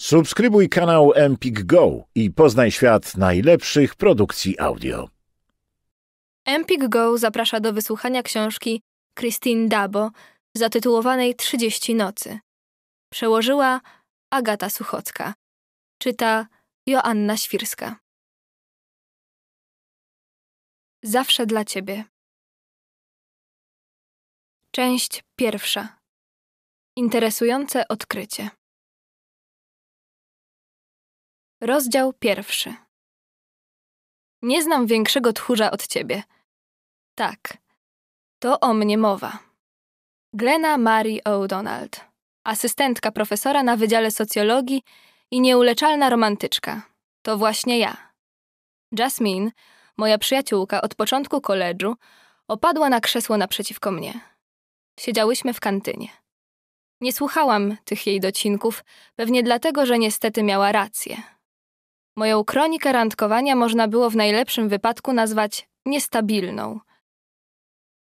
Subskrybuj kanał Empik Go i poznaj świat najlepszych produkcji audio. Empik Go zaprasza do wysłuchania książki Christine Dabo zatytułowanej 30 nocy. Przełożyła Agata Suchocka. Czyta Joanna Świrska. Zawsze dla ciebie. Część pierwsza. Interesujące odkrycie. Rozdział pierwszy. Nie znam większego tchórza od ciebie. Tak, to o mnie mowa. Glena Mary O'Donald, asystentka profesora na Wydziale Socjologii i nieuleczalna romantyczka. To właśnie ja. Jasmine, moja przyjaciółka od początku koledżu, opadła na krzesło naprzeciwko mnie. Siedziałyśmy w kantynie. Nie słuchałam tych jej docinków, pewnie dlatego, że niestety miała rację. Moją kronikę randkowania można było w najlepszym wypadku nazwać niestabilną.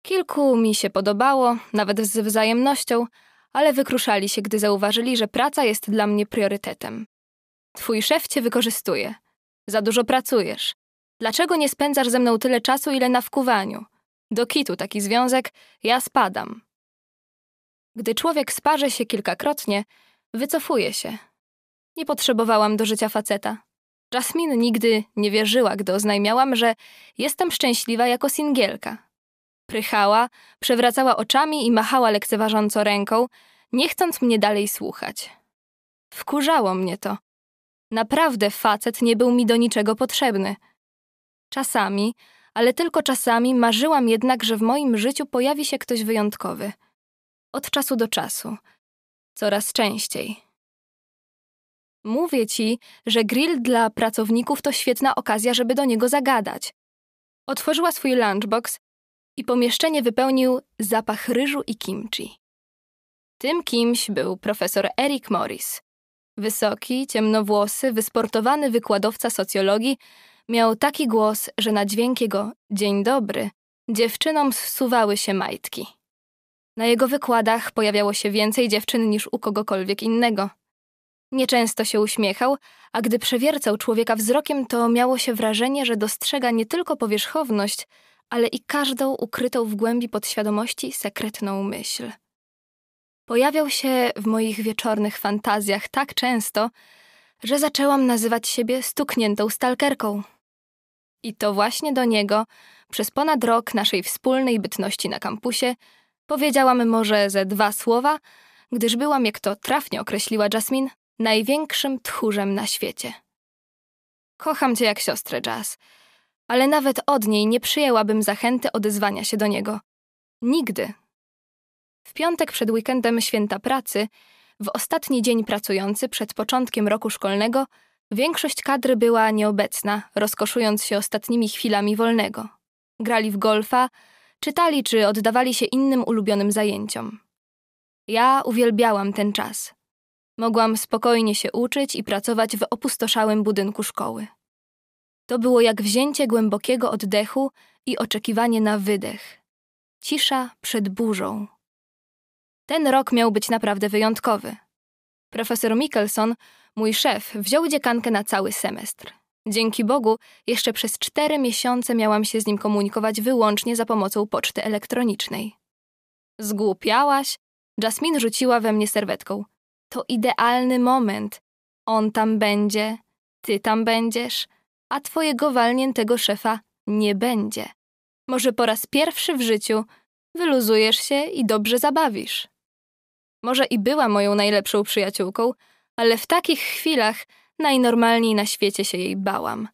Kilku mi się podobało, nawet z wzajemnością, ale wykruszali się, gdy zauważyli, że praca jest dla mnie priorytetem. Twój szef cię wykorzystuje. Za dużo pracujesz. Dlaczego nie spędzasz ze mną tyle czasu, ile na wkuwaniu? Do kitu taki związek, ja spadam. Gdy człowiek sparze się kilkakrotnie, wycofuje się. Nie potrzebowałam do życia faceta. Jasmine nigdy nie wierzyła, gdy oznajmiałam, że jestem szczęśliwa jako singielka. Prychała, przewracała oczami i machała lekceważąco ręką, nie chcąc mnie dalej słuchać. Wkurzało mnie to. Naprawdę facet nie był mi do niczego potrzebny. Czasami, ale tylko czasami marzyłam jednak, że w moim życiu pojawi się ktoś wyjątkowy. Od czasu do czasu. Coraz częściej. Mówię ci, że grill dla pracowników to świetna okazja, żeby do niego zagadać. Otworzyła swój lunchbox i pomieszczenie wypełnił zapach ryżu i kimchi. Tym kimś był profesor Eric Morris. Wysoki, ciemnowłosy, wysportowany wykładowca socjologii miał taki głos, że na dźwięk jego dzień dobry dziewczynom zsuwały się majtki. Na jego wykładach pojawiało się więcej dziewczyn niż u kogokolwiek innego. Nieczęsto się uśmiechał, a gdy przewiercał człowieka wzrokiem, to miało się wrażenie, że dostrzega nie tylko powierzchowność, ale i każdą ukrytą w głębi podświadomości sekretną myśl. Pojawiał się w moich wieczornych fantazjach tak często, że zaczęłam nazywać siebie stukniętą stalkerką. I to właśnie do niego, przez ponad rok naszej wspólnej bytności na kampusie, powiedziałam może ze dwa słowa, gdyż byłam, jak to trafnie określiła Jasmine, największym tchórzem na świecie. Kocham cię jak siostrę Jazz, ale nawet od niej nie przyjęłabym zachęty odezwania się do niego. Nigdy. W piątek przed weekendem święta pracy, w ostatni dzień pracujący przed początkiem roku szkolnego, większość kadry była nieobecna, rozkoszując się ostatnimi chwilami wolnego. Grali w golfa, czytali czy oddawali się innym ulubionym zajęciom. Ja uwielbiałam ten czas. Mogłam spokojnie się uczyć i pracować w opustoszałym budynku szkoły. To było jak wzięcie głębokiego oddechu i oczekiwanie na wydech. Cisza przed burzą. Ten rok miał być naprawdę wyjątkowy. Profesor Mickelson, mój szef, wziął dziekankę na cały semestr. Dzięki Bogu, jeszcze przez cztery miesiące miałam się z nim komunikować wyłącznie za pomocą poczty elektronicznej. Zgłupiałaś? Jasmine rzuciła we mnie serwetką to idealny moment. On tam będzie, ty tam będziesz, a twojego walniętego szefa nie będzie. Może po raz pierwszy w życiu wyluzujesz się i dobrze zabawisz. Może i była moją najlepszą przyjaciółką, ale w takich chwilach najnormalniej na świecie się jej bałam.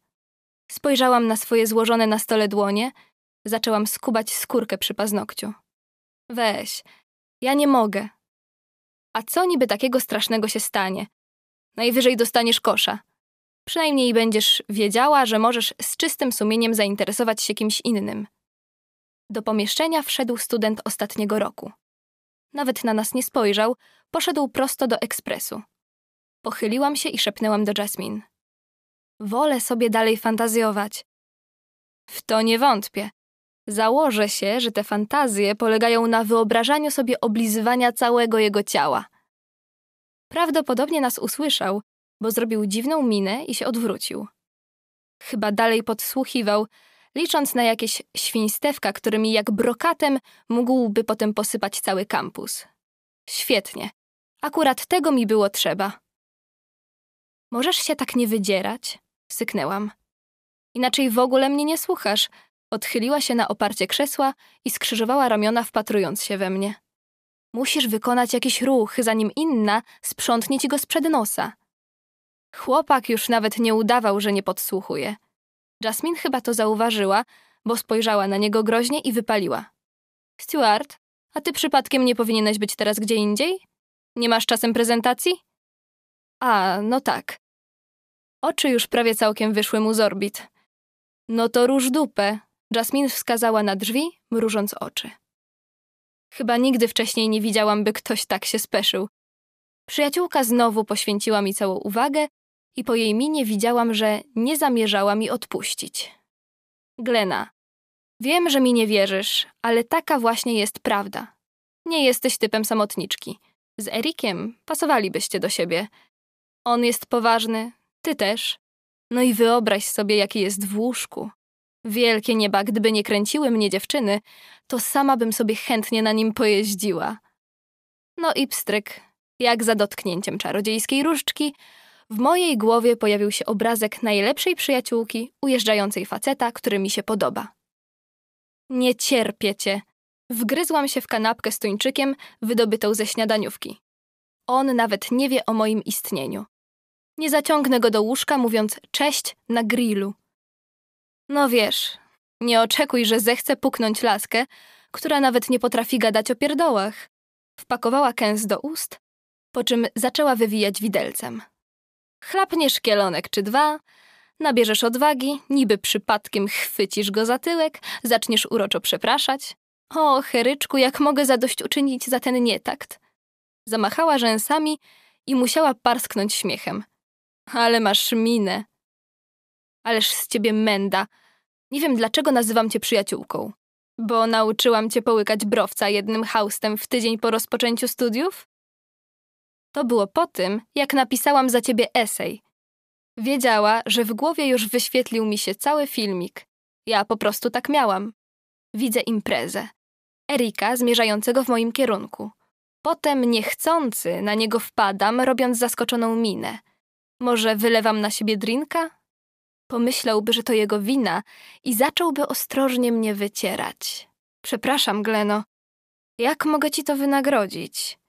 Spojrzałam na swoje złożone na stole dłonie, zaczęłam skubać skórkę przy paznokciu. Weź, ja nie mogę, a co niby takiego strasznego się stanie? Najwyżej dostaniesz kosza. Przynajmniej będziesz wiedziała, że możesz z czystym sumieniem zainteresować się kimś innym. Do pomieszczenia wszedł student ostatniego roku. Nawet na nas nie spojrzał, poszedł prosto do ekspresu. Pochyliłam się i szepnęłam do Jasmine. Wolę sobie dalej fantazjować. W to nie wątpię. Założę się, że te fantazje polegają na wyobrażaniu sobie oblizywania całego jego ciała. Prawdopodobnie nas usłyszał, bo zrobił dziwną minę i się odwrócił. Chyba dalej podsłuchiwał, licząc na jakieś świństewka, którymi jak brokatem mógłby potem posypać cały kampus. Świetnie. Akurat tego mi było trzeba. Możesz się tak nie wydzierać? syknęłam. Inaczej w ogóle mnie nie słuchasz, Odchyliła się na oparcie krzesła i skrzyżowała ramiona, wpatrując się we mnie. Musisz wykonać jakiś ruch, zanim inna sprzątnie ci go sprzed nosa. Chłopak już nawet nie udawał, że nie podsłuchuje. Jasmine chyba to zauważyła, bo spojrzała na niego groźnie i wypaliła. Stuart, a ty przypadkiem nie powinieneś być teraz gdzie indziej? Nie masz czasem prezentacji? A, no tak. Oczy już prawie całkiem wyszły mu z orbit. No to róż dupę, Jasmine wskazała na drzwi, mrużąc oczy. Chyba nigdy wcześniej nie widziałam, by ktoś tak się speszył. Przyjaciółka znowu poświęciła mi całą uwagę i po jej minie widziałam, że nie zamierzała mi odpuścić. Glena, wiem, że mi nie wierzysz, ale taka właśnie jest prawda. Nie jesteś typem samotniczki. Z Erikiem pasowalibyście do siebie. On jest poważny, ty też. No i wyobraź sobie, jaki jest w łóżku. Wielkie nieba, gdyby nie kręciły mnie dziewczyny, to sama bym sobie chętnie na nim pojeździła. No i pstryk, jak za dotknięciem czarodziejskiej różdżki, w mojej głowie pojawił się obrazek najlepszej przyjaciółki ujeżdżającej faceta, który mi się podoba. Nie cierpię cię. Wgryzłam się w kanapkę z tuńczykiem wydobytą ze śniadaniówki. On nawet nie wie o moim istnieniu. Nie zaciągnę go do łóżka, mówiąc cześć na grillu. No wiesz, nie oczekuj, że zechce puknąć laskę, która nawet nie potrafi gadać o pierdołach. Wpakowała kęs do ust, po czym zaczęła wywijać widelcem. Chlapniesz kielonek czy dwa, nabierzesz odwagi, niby przypadkiem chwycisz go za tyłek, zaczniesz uroczo przepraszać. O, heryczku, jak mogę uczynić za ten nietakt. Zamachała rzęsami i musiała parsknąć śmiechem. Ale masz minę. Ależ z ciebie menda. Nie wiem, dlaczego nazywam cię przyjaciółką. Bo nauczyłam cię połykać browca jednym haustem w tydzień po rozpoczęciu studiów? To było po tym, jak napisałam za ciebie esej. Wiedziała, że w głowie już wyświetlił mi się cały filmik. Ja po prostu tak miałam. Widzę imprezę. Erika zmierzającego w moim kierunku. Potem niechcący na niego wpadam, robiąc zaskoczoną minę. Może wylewam na siebie drinka? Pomyślałby, że to jego wina i zacząłby ostrożnie mnie wycierać. Przepraszam, Gleno. Jak mogę ci to wynagrodzić?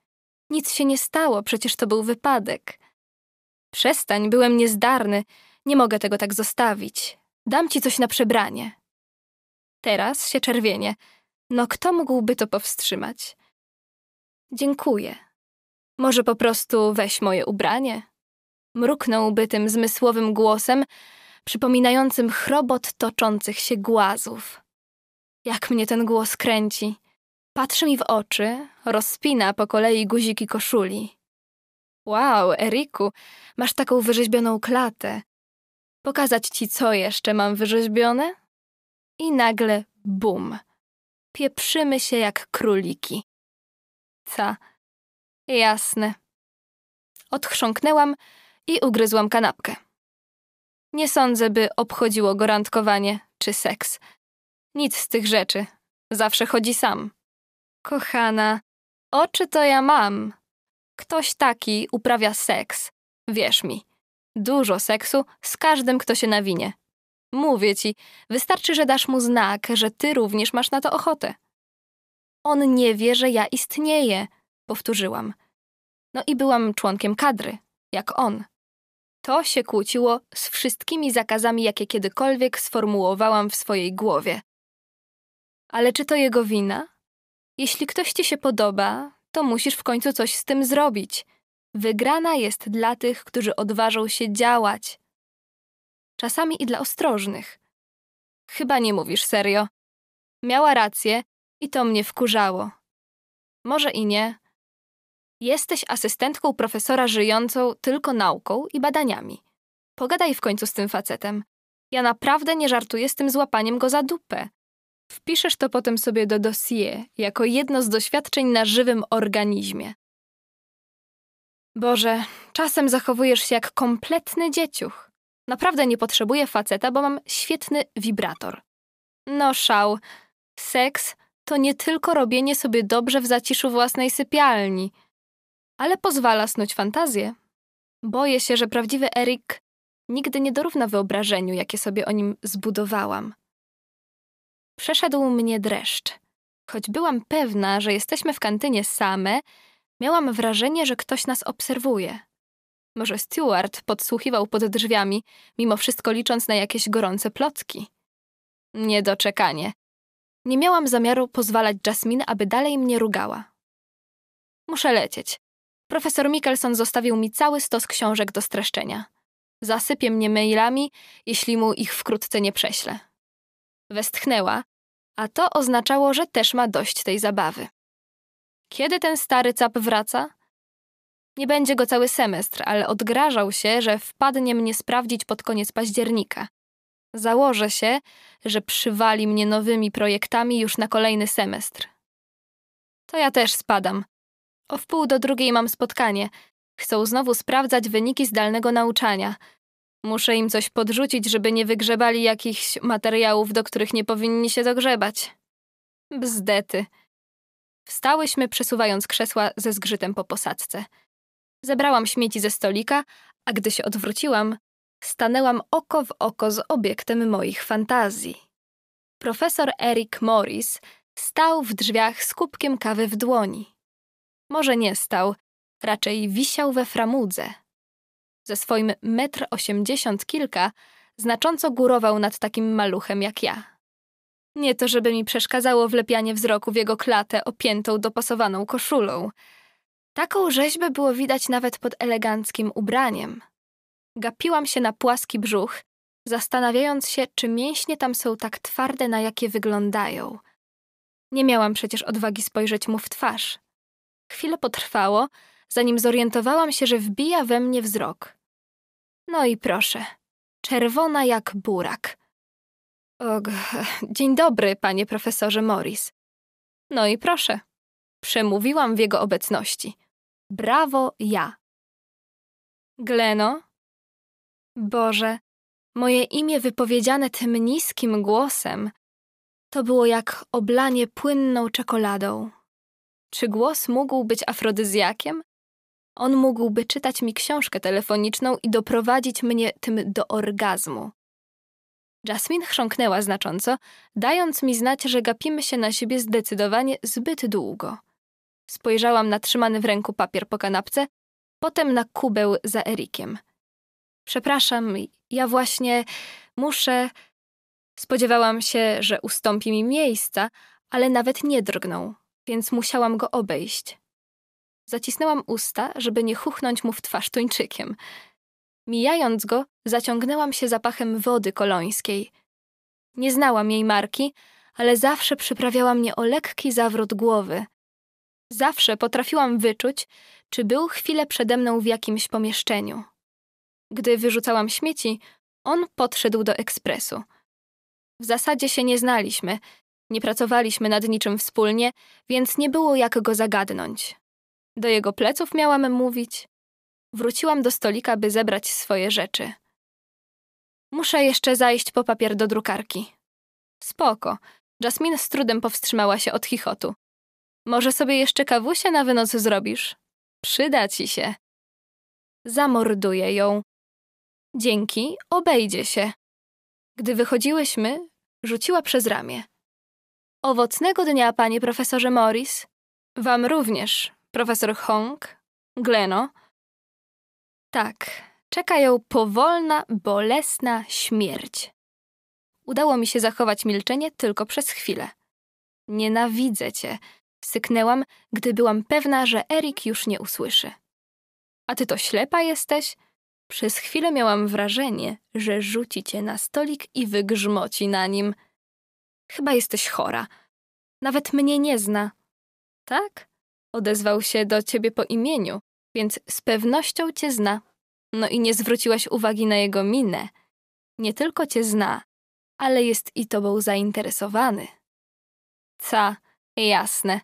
Nic się nie stało, przecież to był wypadek. Przestań, byłem niezdarny. Nie mogę tego tak zostawić. Dam ci coś na przebranie. Teraz się czerwienie. No kto mógłby to powstrzymać? Dziękuję. Może po prostu weź moje ubranie? Mruknąłby tym zmysłowym głosem, przypominającym chrobot toczących się głazów. Jak mnie ten głos kręci. Patrzy mi w oczy, rozpina po kolei guziki koszuli. Wow, Eriku, masz taką wyrzeźbioną klatę. Pokazać ci, co jeszcze mam wyrzeźbione? I nagle bum. Pieprzymy się jak króliki. Ca. Jasne. Odchrząknęłam i ugryzłam kanapkę. Nie sądzę, by obchodziło go randkowanie czy seks. Nic z tych rzeczy. Zawsze chodzi sam. Kochana, oczy to ja mam. Ktoś taki uprawia seks. Wierz mi. Dużo seksu z każdym, kto się nawinie. Mówię ci, wystarczy, że dasz mu znak, że ty również masz na to ochotę. On nie wie, że ja istnieję, powtórzyłam. No i byłam członkiem kadry, jak on. To się kłóciło z wszystkimi zakazami, jakie kiedykolwiek sformułowałam w swojej głowie. Ale czy to jego wina? Jeśli ktoś ci się podoba, to musisz w końcu coś z tym zrobić. Wygrana jest dla tych, którzy odważą się działać. Czasami i dla ostrożnych. Chyba nie mówisz serio. Miała rację i to mnie wkurzało. Może i nie, Jesteś asystentką profesora żyjącą tylko nauką i badaniami. Pogadaj w końcu z tym facetem. Ja naprawdę nie żartuję z tym złapaniem go za dupę. Wpiszesz to potem sobie do dossier, jako jedno z doświadczeń na żywym organizmie. Boże, czasem zachowujesz się jak kompletny dzieciuch. Naprawdę nie potrzebuję faceta, bo mam świetny wibrator. No szał, seks to nie tylko robienie sobie dobrze w zaciszu własnej sypialni – ale pozwala snuć fantazję. Boję się, że prawdziwy Erik nigdy nie dorówna wyobrażeniu, jakie sobie o nim zbudowałam. Przeszedł mnie dreszcz. Choć byłam pewna, że jesteśmy w kantynie same, miałam wrażenie, że ktoś nas obserwuje. Może Stuart podsłuchiwał pod drzwiami, mimo wszystko licząc na jakieś gorące plotki. Niedoczekanie. Nie miałam zamiaru pozwalać Jasmine, aby dalej mnie rugała. Muszę lecieć. Profesor Mikkelson zostawił mi cały stos książek do streszczenia. Zasypie mnie mailami, jeśli mu ich wkrótce nie prześlę. Westchnęła, a to oznaczało, że też ma dość tej zabawy. Kiedy ten stary cap wraca? Nie będzie go cały semestr, ale odgrażał się, że wpadnie mnie sprawdzić pod koniec października. Założę się, że przywali mnie nowymi projektami już na kolejny semestr. To ja też spadam. O wpół do drugiej mam spotkanie. Chcą znowu sprawdzać wyniki zdalnego nauczania. Muszę im coś podrzucić, żeby nie wygrzebali jakichś materiałów, do których nie powinni się dogrzebać. Bzdety. Wstałyśmy, przesuwając krzesła ze zgrzytem po posadzce. Zebrałam śmieci ze stolika, a gdy się odwróciłam, stanęłam oko w oko z obiektem moich fantazji. Profesor Eric Morris stał w drzwiach z kubkiem kawy w dłoni. Może nie stał, raczej wisiał we framudze. Ze swoim metr osiemdziesiąt kilka znacząco górował nad takim maluchem jak ja. Nie to, żeby mi przeszkadzało wlepianie wzroku w jego klatę opiętą dopasowaną koszulą. Taką rzeźbę było widać nawet pod eleganckim ubraniem. Gapiłam się na płaski brzuch, zastanawiając się, czy mięśnie tam są tak twarde, na jakie wyglądają. Nie miałam przecież odwagi spojrzeć mu w twarz. Chwilę potrwało, zanim zorientowałam się, że wbija we mnie wzrok. No i proszę, czerwona jak burak. Og, dzień dobry, panie profesorze Morris. No i proszę, przemówiłam w jego obecności. Brawo ja. Gleno? Boże, moje imię wypowiedziane tym niskim głosem to było jak oblanie płynną czekoladą. Czy głos mógł być afrodyzjakiem? On mógłby czytać mi książkę telefoniczną i doprowadzić mnie tym do orgazmu. Jasmine chrząknęła znacząco, dając mi znać, że gapimy się na siebie zdecydowanie zbyt długo. Spojrzałam na trzymany w ręku papier po kanapce, potem na kubeł za Erikiem. Przepraszam, ja właśnie muszę. Spodziewałam się, że ustąpi mi miejsca, ale nawet nie drgnął więc musiałam go obejść. Zacisnęłam usta, żeby nie chuchnąć mu w twarz tuńczykiem. Mijając go, zaciągnęłam się zapachem wody kolońskiej. Nie znałam jej marki, ale zawsze przyprawiała mnie o lekki zawrót głowy. Zawsze potrafiłam wyczuć, czy był chwilę przede mną w jakimś pomieszczeniu. Gdy wyrzucałam śmieci, on podszedł do ekspresu. W zasadzie się nie znaliśmy, nie pracowaliśmy nad niczym wspólnie, więc nie było jak go zagadnąć. Do jego pleców miałam mówić. Wróciłam do stolika, by zebrać swoje rzeczy. Muszę jeszcze zajść po papier do drukarki. Spoko. Jasmine z trudem powstrzymała się od chichotu. Może sobie jeszcze kawusie na wynoc zrobisz? Przyda ci się. Zamorduję ją. Dzięki, obejdzie się. Gdy wychodziłyśmy, rzuciła przez ramię. Owocnego dnia, panie profesorze Morris. Wam również, profesor Hong, Gleno. Tak, czeka ją powolna, bolesna śmierć. Udało mi się zachować milczenie tylko przez chwilę. Nienawidzę cię, syknęłam, gdy byłam pewna, że Erik już nie usłyszy. A ty to ślepa jesteś? Przez chwilę miałam wrażenie, że rzuci cię na stolik i wygrzmoci na nim – Chyba jesteś chora. Nawet mnie nie zna. Tak? Odezwał się do ciebie po imieniu, więc z pewnością cię zna. No i nie zwróciłaś uwagi na jego minę. Nie tylko cię zna, ale jest i tobą zainteresowany. Ca, jasne.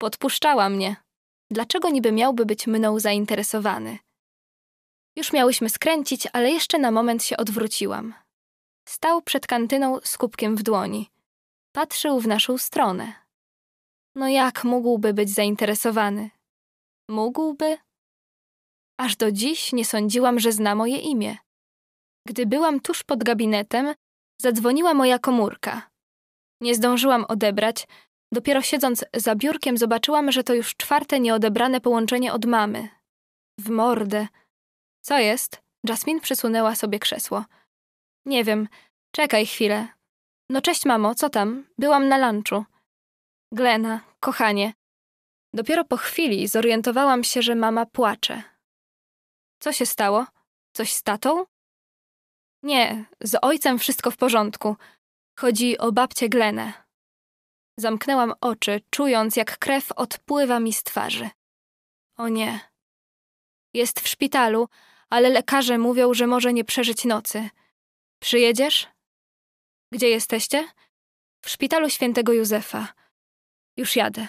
Podpuszczała mnie. Dlaczego niby miałby być mną zainteresowany? Już miałyśmy skręcić, ale jeszcze na moment się odwróciłam. Stał przed kantyną z kubkiem w dłoni. Patrzył w naszą stronę. No jak mógłby być zainteresowany? Mógłby? Aż do dziś nie sądziłam, że zna moje imię. Gdy byłam tuż pod gabinetem, zadzwoniła moja komórka. Nie zdążyłam odebrać, dopiero siedząc za biurkiem zobaczyłam, że to już czwarte nieodebrane połączenie od mamy. W mordę. Co jest? Jasmine przysunęła sobie krzesło. Nie wiem. Czekaj chwilę. No cześć, mamo, co tam? Byłam na lunchu. Glena, kochanie. Dopiero po chwili zorientowałam się, że mama płacze. Co się stało? Coś z tatą? Nie, z ojcem wszystko w porządku. Chodzi o babcię Glenę. Zamknęłam oczy, czując, jak krew odpływa mi z twarzy. O nie. Jest w szpitalu, ale lekarze mówią, że może nie przeżyć nocy. Przyjedziesz? Gdzie jesteście? W szpitalu świętego Józefa. Już jadę.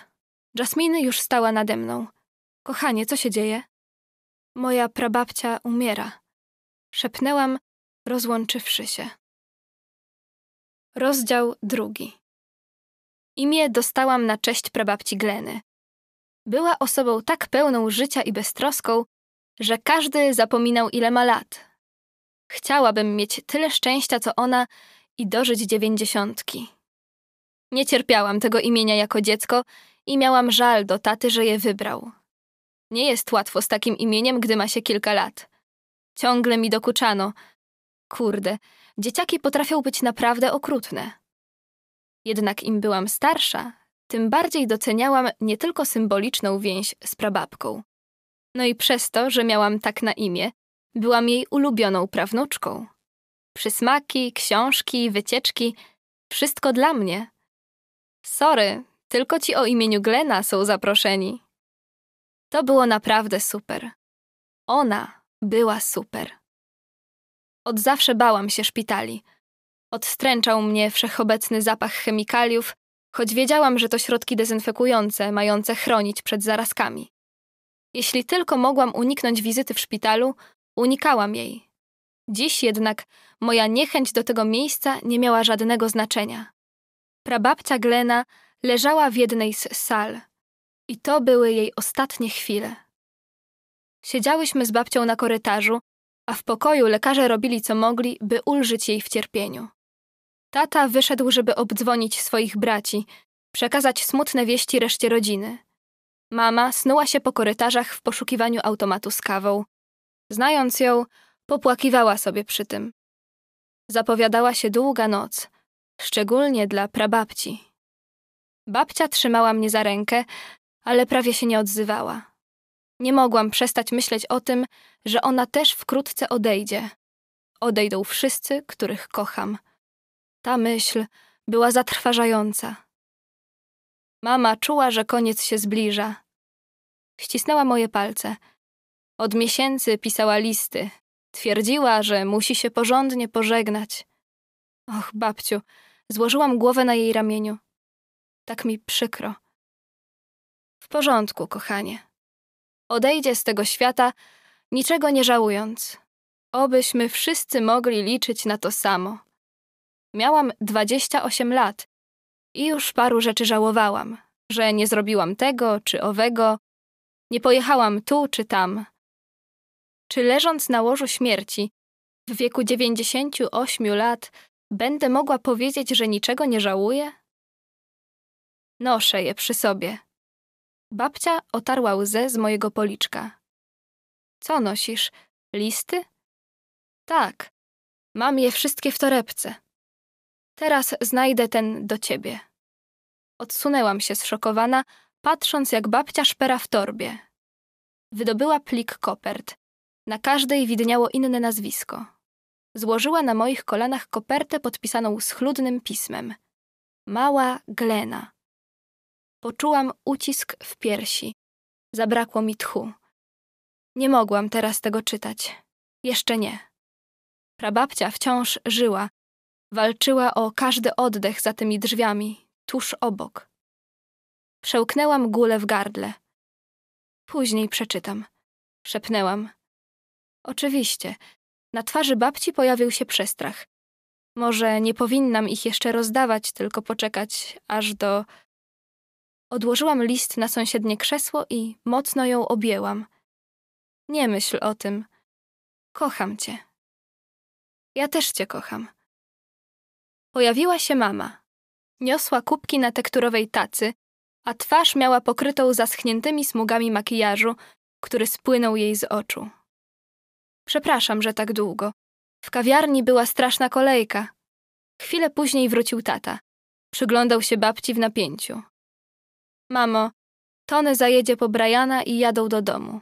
Jasmine już stała nade mną. Kochanie, co się dzieje? Moja prababcia umiera. Szepnęłam, rozłączywszy się. Rozdział drugi. Imię dostałam na cześć prababci Gleny. Była osobą tak pełną życia i beztroską, że każdy zapominał, ile ma lat, Chciałabym mieć tyle szczęścia co ona i dożyć dziewięćdziesiątki. Nie cierpiałam tego imienia jako dziecko i miałam żal do taty, że je wybrał. Nie jest łatwo z takim imieniem, gdy ma się kilka lat. Ciągle mi dokuczano. Kurde, dzieciaki potrafią być naprawdę okrutne. Jednak im byłam starsza, tym bardziej doceniałam nie tylko symboliczną więź z prababką. No i przez to, że miałam tak na imię, Byłam jej ulubioną prawnuczką. Przysmaki, książki, wycieczki wszystko dla mnie. Sorry, tylko ci o imieniu Glena są zaproszeni. To było naprawdę super. Ona była super. Od zawsze bałam się szpitali. Odstręczał mnie wszechobecny zapach chemikaliów, choć wiedziałam, że to środki dezynfekujące, mające chronić przed zarazkami. Jeśli tylko mogłam uniknąć wizyty w szpitalu, Unikałam jej. Dziś jednak moja niechęć do tego miejsca nie miała żadnego znaczenia. Prababcia Glena leżała w jednej z sal. I to były jej ostatnie chwile. Siedziałyśmy z babcią na korytarzu, a w pokoju lekarze robili co mogli, by ulżyć jej w cierpieniu. Tata wyszedł, żeby obdzwonić swoich braci, przekazać smutne wieści reszcie rodziny. Mama snuła się po korytarzach w poszukiwaniu automatu z kawą, Znając ją, popłakiwała sobie przy tym. Zapowiadała się długa noc, szczególnie dla prababci. Babcia trzymała mnie za rękę, ale prawie się nie odzywała. Nie mogłam przestać myśleć o tym, że ona też wkrótce odejdzie. Odejdą wszyscy, których kocham. Ta myśl była zatrważająca. Mama czuła, że koniec się zbliża. Ścisnęła moje palce – od miesięcy pisała listy. Twierdziła, że musi się porządnie pożegnać. Och, babciu, złożyłam głowę na jej ramieniu. Tak mi przykro. W porządku, kochanie. Odejdzie z tego świata, niczego nie żałując. Obyśmy wszyscy mogli liczyć na to samo. Miałam 28 lat i już paru rzeczy żałowałam, że nie zrobiłam tego czy owego, nie pojechałam tu czy tam. Czy leżąc na łożu śmierci, w wieku 98 lat, będę mogła powiedzieć, że niczego nie żałuję? Noszę je przy sobie. Babcia otarła łzę z mojego policzka. Co nosisz? Listy? Tak. Mam je wszystkie w torebce. Teraz znajdę ten do ciebie. Odsunęłam się zszokowana, patrząc jak babcia szpera w torbie. Wydobyła plik kopert. Na każdej widniało inne nazwisko. Złożyła na moich kolanach kopertę podpisaną schludnym pismem. Mała Glena. Poczułam ucisk w piersi. Zabrakło mi tchu. Nie mogłam teraz tego czytać. Jeszcze nie. Prababcia wciąż żyła. Walczyła o każdy oddech za tymi drzwiami, tuż obok. Przełknęłam gulę w gardle. Później przeczytam, szepnęłam. Oczywiście. Na twarzy babci pojawił się przestrach. Może nie powinnam ich jeszcze rozdawać, tylko poczekać aż do. Odłożyłam list na sąsiednie krzesło i mocno ją objęłam. Nie myśl o tym. Kocham cię. Ja też cię kocham. Pojawiła się mama. Niosła kubki na tekturowej tacy, a twarz miała pokrytą zaschniętymi smugami makijażu, który spłynął jej z oczu. Przepraszam, że tak długo. W kawiarni była straszna kolejka. Chwilę później wrócił tata. Przyglądał się babci w napięciu. Mamo, Tony zajedzie po Briana i jadą do domu.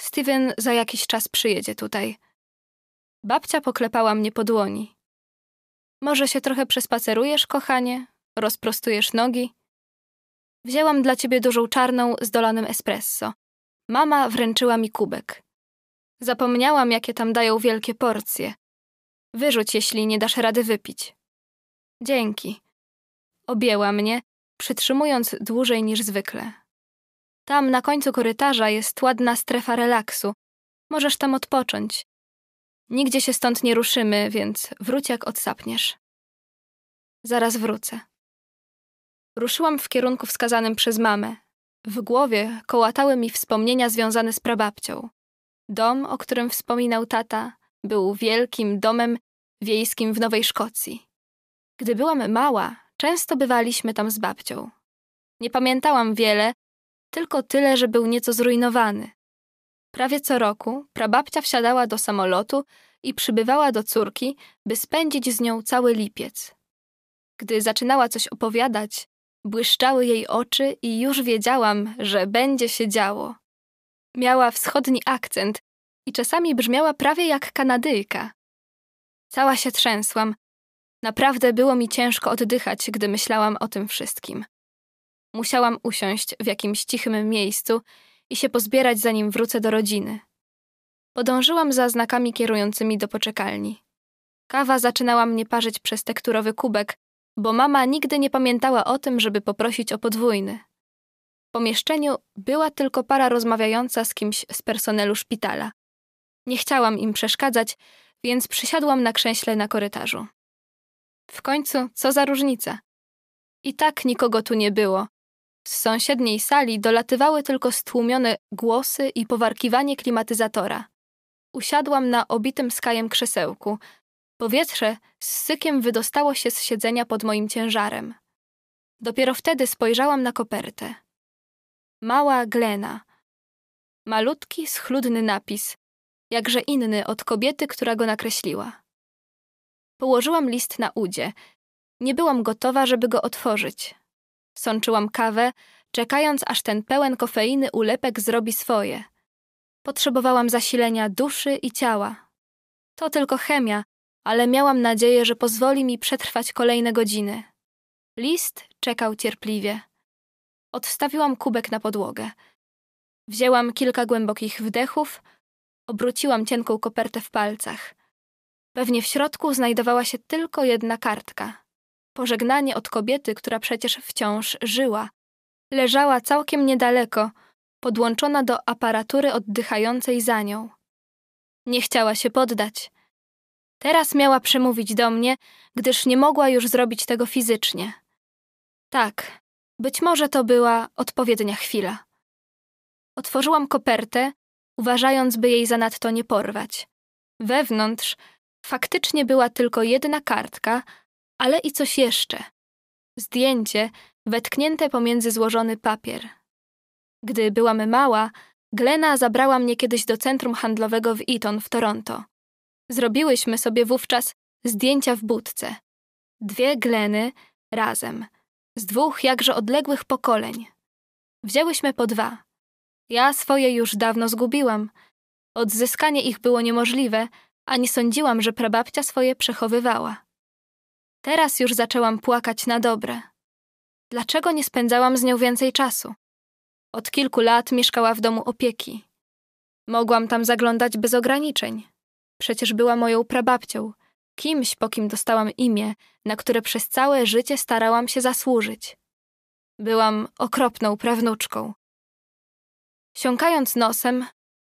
Steven za jakiś czas przyjedzie tutaj. Babcia poklepała mnie po dłoni. Może się trochę przespacerujesz, kochanie? Rozprostujesz nogi? Wzięłam dla ciebie dużą czarną z dolanym espresso. Mama wręczyła mi kubek. Zapomniałam, jakie tam dają wielkie porcje. Wyrzuć, jeśli nie dasz rady wypić. Dzięki. Objęła mnie, przytrzymując dłużej niż zwykle. Tam na końcu korytarza jest ładna strefa relaksu. Możesz tam odpocząć. Nigdzie się stąd nie ruszymy, więc wróć jak odsapniesz. Zaraz wrócę. Ruszyłam w kierunku wskazanym przez mamę. W głowie kołatały mi wspomnienia związane z prababcią. Dom, o którym wspominał tata, był wielkim domem wiejskim w Nowej Szkocji. Gdy byłam mała, często bywaliśmy tam z babcią. Nie pamiętałam wiele, tylko tyle, że był nieco zrujnowany. Prawie co roku prababcia wsiadała do samolotu i przybywała do córki, by spędzić z nią cały lipiec. Gdy zaczynała coś opowiadać, błyszczały jej oczy i już wiedziałam, że będzie się działo. Miała wschodni akcent i czasami brzmiała prawie jak Kanadyjka. Cała się trzęsłam. Naprawdę było mi ciężko oddychać, gdy myślałam o tym wszystkim. Musiałam usiąść w jakimś cichym miejscu i się pozbierać, zanim wrócę do rodziny. Podążyłam za znakami kierującymi do poczekalni. Kawa zaczynała mnie parzyć przez tekturowy kubek, bo mama nigdy nie pamiętała o tym, żeby poprosić o podwójny pomieszczeniu była tylko para rozmawiająca z kimś z personelu szpitala. Nie chciałam im przeszkadzać, więc przysiadłam na krześle na korytarzu. W końcu, co za różnica? I tak nikogo tu nie było. Z sąsiedniej sali dolatywały tylko stłumione głosy i powarkiwanie klimatyzatora. Usiadłam na obitym skajem krzesełku. Powietrze z sykiem wydostało się z siedzenia pod moim ciężarem. Dopiero wtedy spojrzałam na kopertę. Mała Glena. Malutki, schludny napis, jakże inny od kobiety, która go nakreśliła. Położyłam list na udzie. Nie byłam gotowa, żeby go otworzyć. Sączyłam kawę, czekając aż ten pełen kofeiny ulepek zrobi swoje. Potrzebowałam zasilenia duszy i ciała. To tylko chemia, ale miałam nadzieję, że pozwoli mi przetrwać kolejne godziny. List czekał cierpliwie. Odstawiłam kubek na podłogę. Wzięłam kilka głębokich wdechów, obróciłam cienką kopertę w palcach. Pewnie w środku znajdowała się tylko jedna kartka. Pożegnanie od kobiety, która przecież wciąż żyła. Leżała całkiem niedaleko, podłączona do aparatury oddychającej za nią. Nie chciała się poddać. Teraz miała przemówić do mnie, gdyż nie mogła już zrobić tego fizycznie. Tak, być może to była odpowiednia chwila. Otworzyłam kopertę, uważając, by jej zanadto nie porwać. Wewnątrz faktycznie była tylko jedna kartka, ale i coś jeszcze. Zdjęcie wetknięte pomiędzy złożony papier. Gdy byłam mała, Glena zabrała mnie kiedyś do centrum handlowego w Eton w Toronto. Zrobiłyśmy sobie wówczas zdjęcia w budce. Dwie Gleny razem – z dwóch jakże odległych pokoleń. Wzięłyśmy po dwa. Ja swoje już dawno zgubiłam. Odzyskanie ich było niemożliwe, a nie sądziłam, że prababcia swoje przechowywała. Teraz już zaczęłam płakać na dobre. Dlaczego nie spędzałam z nią więcej czasu? Od kilku lat mieszkała w domu opieki. Mogłam tam zaglądać bez ograniczeń. Przecież była moją prababcią – kimś, po kim dostałam imię, na które przez całe życie starałam się zasłużyć. Byłam okropną prawnuczką. Siąkając nosem,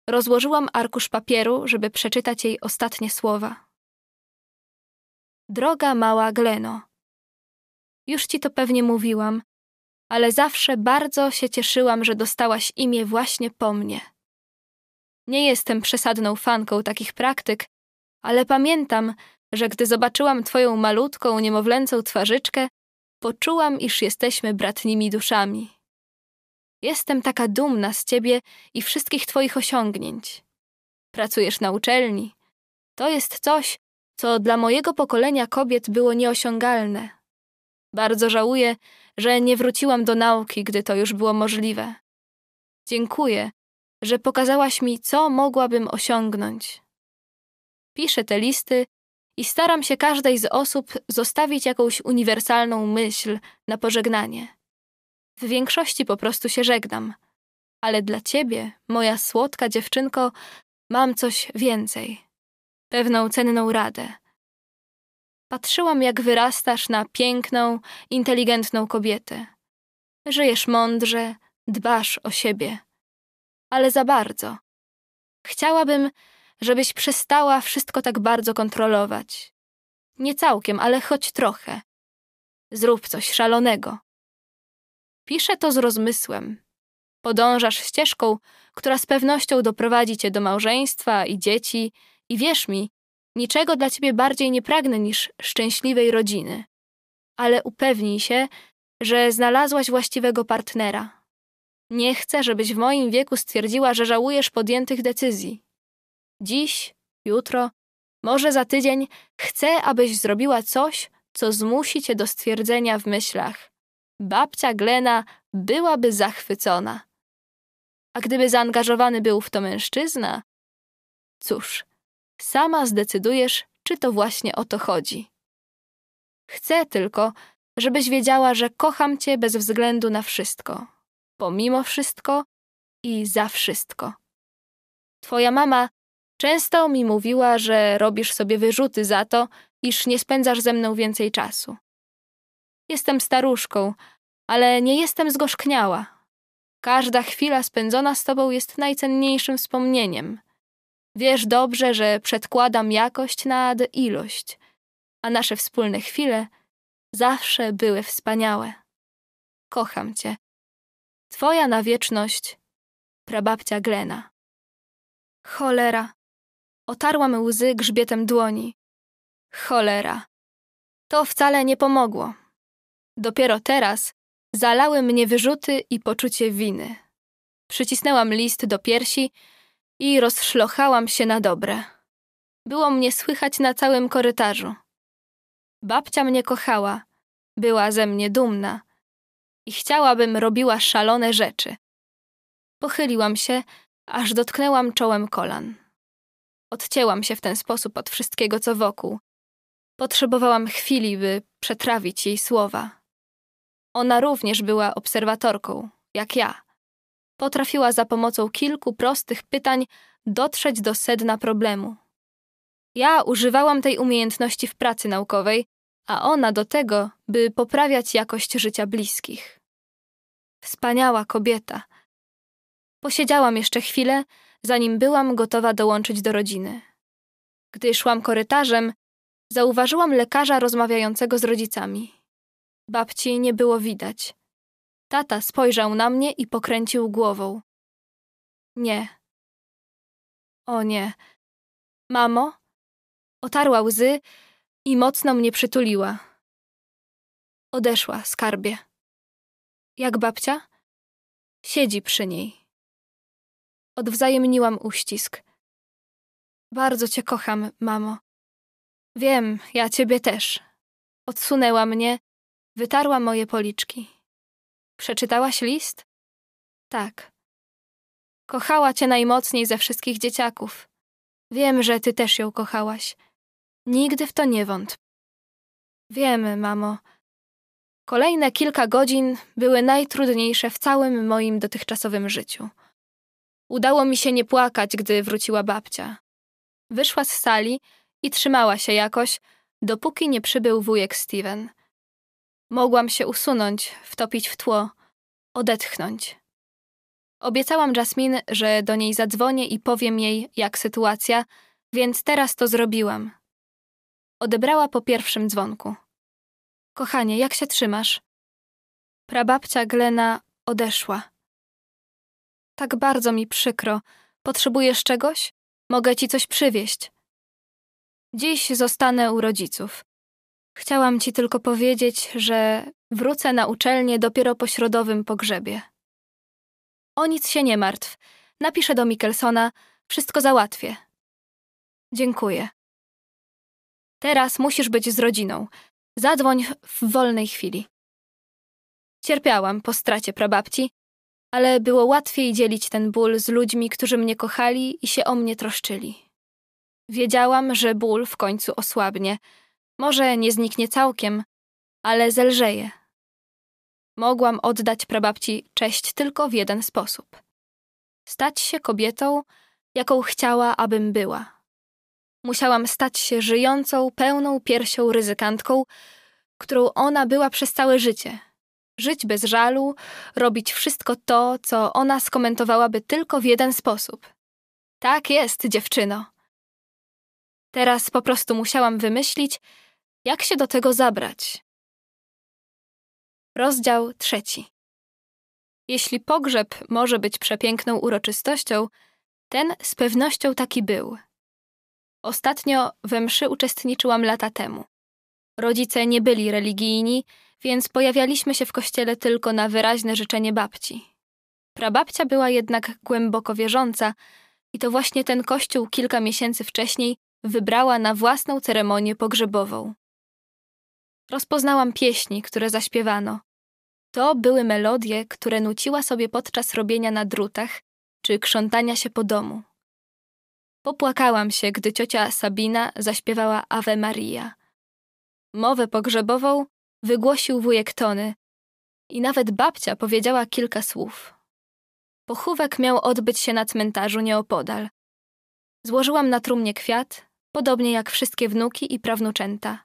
rozłożyłam arkusz papieru, żeby przeczytać jej ostatnie słowa. Droga mała Gleno. Już ci to pewnie mówiłam, ale zawsze bardzo się cieszyłam, że dostałaś imię właśnie po mnie. Nie jestem przesadną fanką takich praktyk, ale pamiętam, że gdy zobaczyłam twoją malutką, niemowlęcą twarzyczkę, poczułam, iż jesteśmy bratnimi duszami. Jestem taka dumna z ciebie i wszystkich twoich osiągnięć. Pracujesz na uczelni. To jest coś, co dla mojego pokolenia kobiet było nieosiągalne. Bardzo żałuję, że nie wróciłam do nauki, gdy to już było możliwe. Dziękuję, że pokazałaś mi, co mogłabym osiągnąć. Piszę te listy, i staram się każdej z osób zostawić jakąś uniwersalną myśl na pożegnanie. W większości po prostu się żegnam, ale dla ciebie, moja słodka dziewczynko, mam coś więcej. Pewną cenną radę. Patrzyłam, jak wyrastasz na piękną, inteligentną kobietę. Żyjesz mądrze, dbasz o siebie. Ale za bardzo. Chciałabym, żebyś przestała wszystko tak bardzo kontrolować. Nie całkiem, ale choć trochę. Zrób coś szalonego. Piszę to z rozmysłem. Podążasz ścieżką, która z pewnością doprowadzi cię do małżeństwa i dzieci, i wierz mi, niczego dla ciebie bardziej nie pragnę niż szczęśliwej rodziny. Ale upewnij się, że znalazłaś właściwego partnera. Nie chcę, żebyś w moim wieku stwierdziła, że żałujesz podjętych decyzji dziś, jutro, może za tydzień chcę, abyś zrobiła coś, co zmusi cię do stwierdzenia w myślach. Babcia Glena byłaby zachwycona. A gdyby zaangażowany był w to mężczyzna? Cóż, sama zdecydujesz, czy to właśnie o to chodzi. Chcę tylko, żebyś wiedziała, że kocham cię bez względu na wszystko, pomimo wszystko i za wszystko. Twoja mama Często mi mówiła, że robisz sobie wyrzuty za to, iż nie spędzasz ze mną więcej czasu. Jestem staruszką, ale nie jestem zgorzkniała. Każda chwila spędzona z tobą jest najcenniejszym wspomnieniem. Wiesz dobrze, że przedkładam jakość nad ilość, a nasze wspólne chwile zawsze były wspaniałe. Kocham cię. Twoja na wieczność, prababcia Glena. Cholera. Otarłam łzy grzbietem dłoni. Cholera. To wcale nie pomogło. Dopiero teraz zalały mnie wyrzuty i poczucie winy. Przycisnęłam list do piersi i rozszlochałam się na dobre. Było mnie słychać na całym korytarzu. Babcia mnie kochała, była ze mnie dumna i chciałabym robiła szalone rzeczy. Pochyliłam się, aż dotknęłam czołem kolan. Odcięłam się w ten sposób od wszystkiego, co wokół. Potrzebowałam chwili, by przetrawić jej słowa. Ona również była obserwatorką, jak ja. Potrafiła za pomocą kilku prostych pytań dotrzeć do sedna problemu. Ja używałam tej umiejętności w pracy naukowej, a ona do tego, by poprawiać jakość życia bliskich. Wspaniała kobieta. Posiedziałam jeszcze chwilę, zanim byłam gotowa dołączyć do rodziny. Gdy szłam korytarzem, zauważyłam lekarza rozmawiającego z rodzicami. Babci nie było widać. Tata spojrzał na mnie i pokręcił głową. Nie. O nie. Mamo? Otarła łzy i mocno mnie przytuliła. Odeszła, skarbie. Jak babcia? Siedzi przy niej. Odwzajemniłam uścisk. Bardzo cię kocham, mamo. Wiem, ja ciebie też. Odsunęła mnie, wytarła moje policzki. Przeczytałaś list? Tak. Kochała cię najmocniej ze wszystkich dzieciaków. Wiem, że ty też ją kochałaś. Nigdy w to nie wątp. Wiem, mamo. Kolejne kilka godzin były najtrudniejsze w całym moim dotychczasowym życiu. Udało mi się nie płakać, gdy wróciła babcia. Wyszła z sali i trzymała się jakoś, dopóki nie przybył wujek Steven. Mogłam się usunąć, wtopić w tło, odetchnąć. Obiecałam Jasmin, że do niej zadzwonię i powiem jej, jak sytuacja, więc teraz to zrobiłam. Odebrała po pierwszym dzwonku. Kochanie, jak się trzymasz? Prababcia Glena odeszła. Tak bardzo mi przykro. Potrzebujesz czegoś? Mogę ci coś przywieźć. Dziś zostanę u rodziców. Chciałam ci tylko powiedzieć, że wrócę na uczelnię dopiero po środowym pogrzebie. O nic się nie martw. Napiszę do Mikkelsona, wszystko załatwię. Dziękuję. Teraz musisz być z rodziną. Zadzwoń w wolnej chwili. Cierpiałam po stracie prababci, ale było łatwiej dzielić ten ból z ludźmi, którzy mnie kochali i się o mnie troszczyli. Wiedziałam, że ból w końcu osłabnie. Może nie zniknie całkiem, ale zelżeje. Mogłam oddać prababci cześć tylko w jeden sposób. Stać się kobietą, jaką chciała, abym była. Musiałam stać się żyjącą, pełną piersią ryzykantką, którą ona była przez całe życie – żyć bez żalu, robić wszystko to, co ona skomentowałaby tylko w jeden sposób. Tak jest, dziewczyno. Teraz po prostu musiałam wymyślić, jak się do tego zabrać. Rozdział trzeci. Jeśli pogrzeb może być przepiękną uroczystością, ten z pewnością taki był. Ostatnio we mszy uczestniczyłam lata temu. Rodzice nie byli religijni, więc pojawialiśmy się w kościele tylko na wyraźne życzenie babci. Prababcia była jednak głęboko wierząca i to właśnie ten kościół kilka miesięcy wcześniej wybrała na własną ceremonię pogrzebową. Rozpoznałam pieśni, które zaśpiewano. To były melodie, które nuciła sobie podczas robienia na drutach czy krzątania się po domu. Popłakałam się, gdy ciocia Sabina zaśpiewała Ave Maria. Mowę pogrzebową wygłosił wujek Tony i nawet babcia powiedziała kilka słów. Pochówek miał odbyć się na cmentarzu nieopodal. Złożyłam na trumnie kwiat, podobnie jak wszystkie wnuki i prawnuczęta.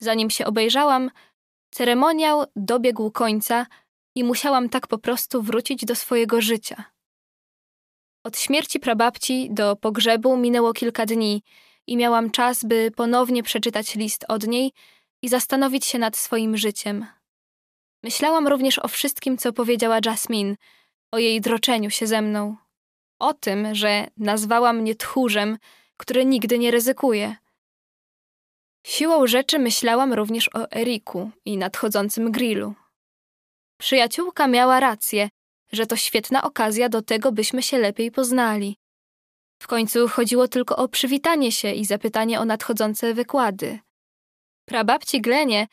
Zanim się obejrzałam, ceremoniał dobiegł końca i musiałam tak po prostu wrócić do swojego życia. Od śmierci prababci do pogrzebu minęło kilka dni i miałam czas, by ponownie przeczytać list od niej i zastanowić się nad swoim życiem. Myślałam również o wszystkim, co powiedziała Jasmine, o jej droczeniu się ze mną, o tym, że nazwała mnie tchórzem, który nigdy nie ryzykuje. Siłą rzeczy myślałam również o Eriku i nadchodzącym grillu. Przyjaciółka miała rację, że to świetna okazja do tego, byśmy się lepiej poznali. W końcu chodziło tylko o przywitanie się i zapytanie o nadchodzące wykłady. Prababci Glenie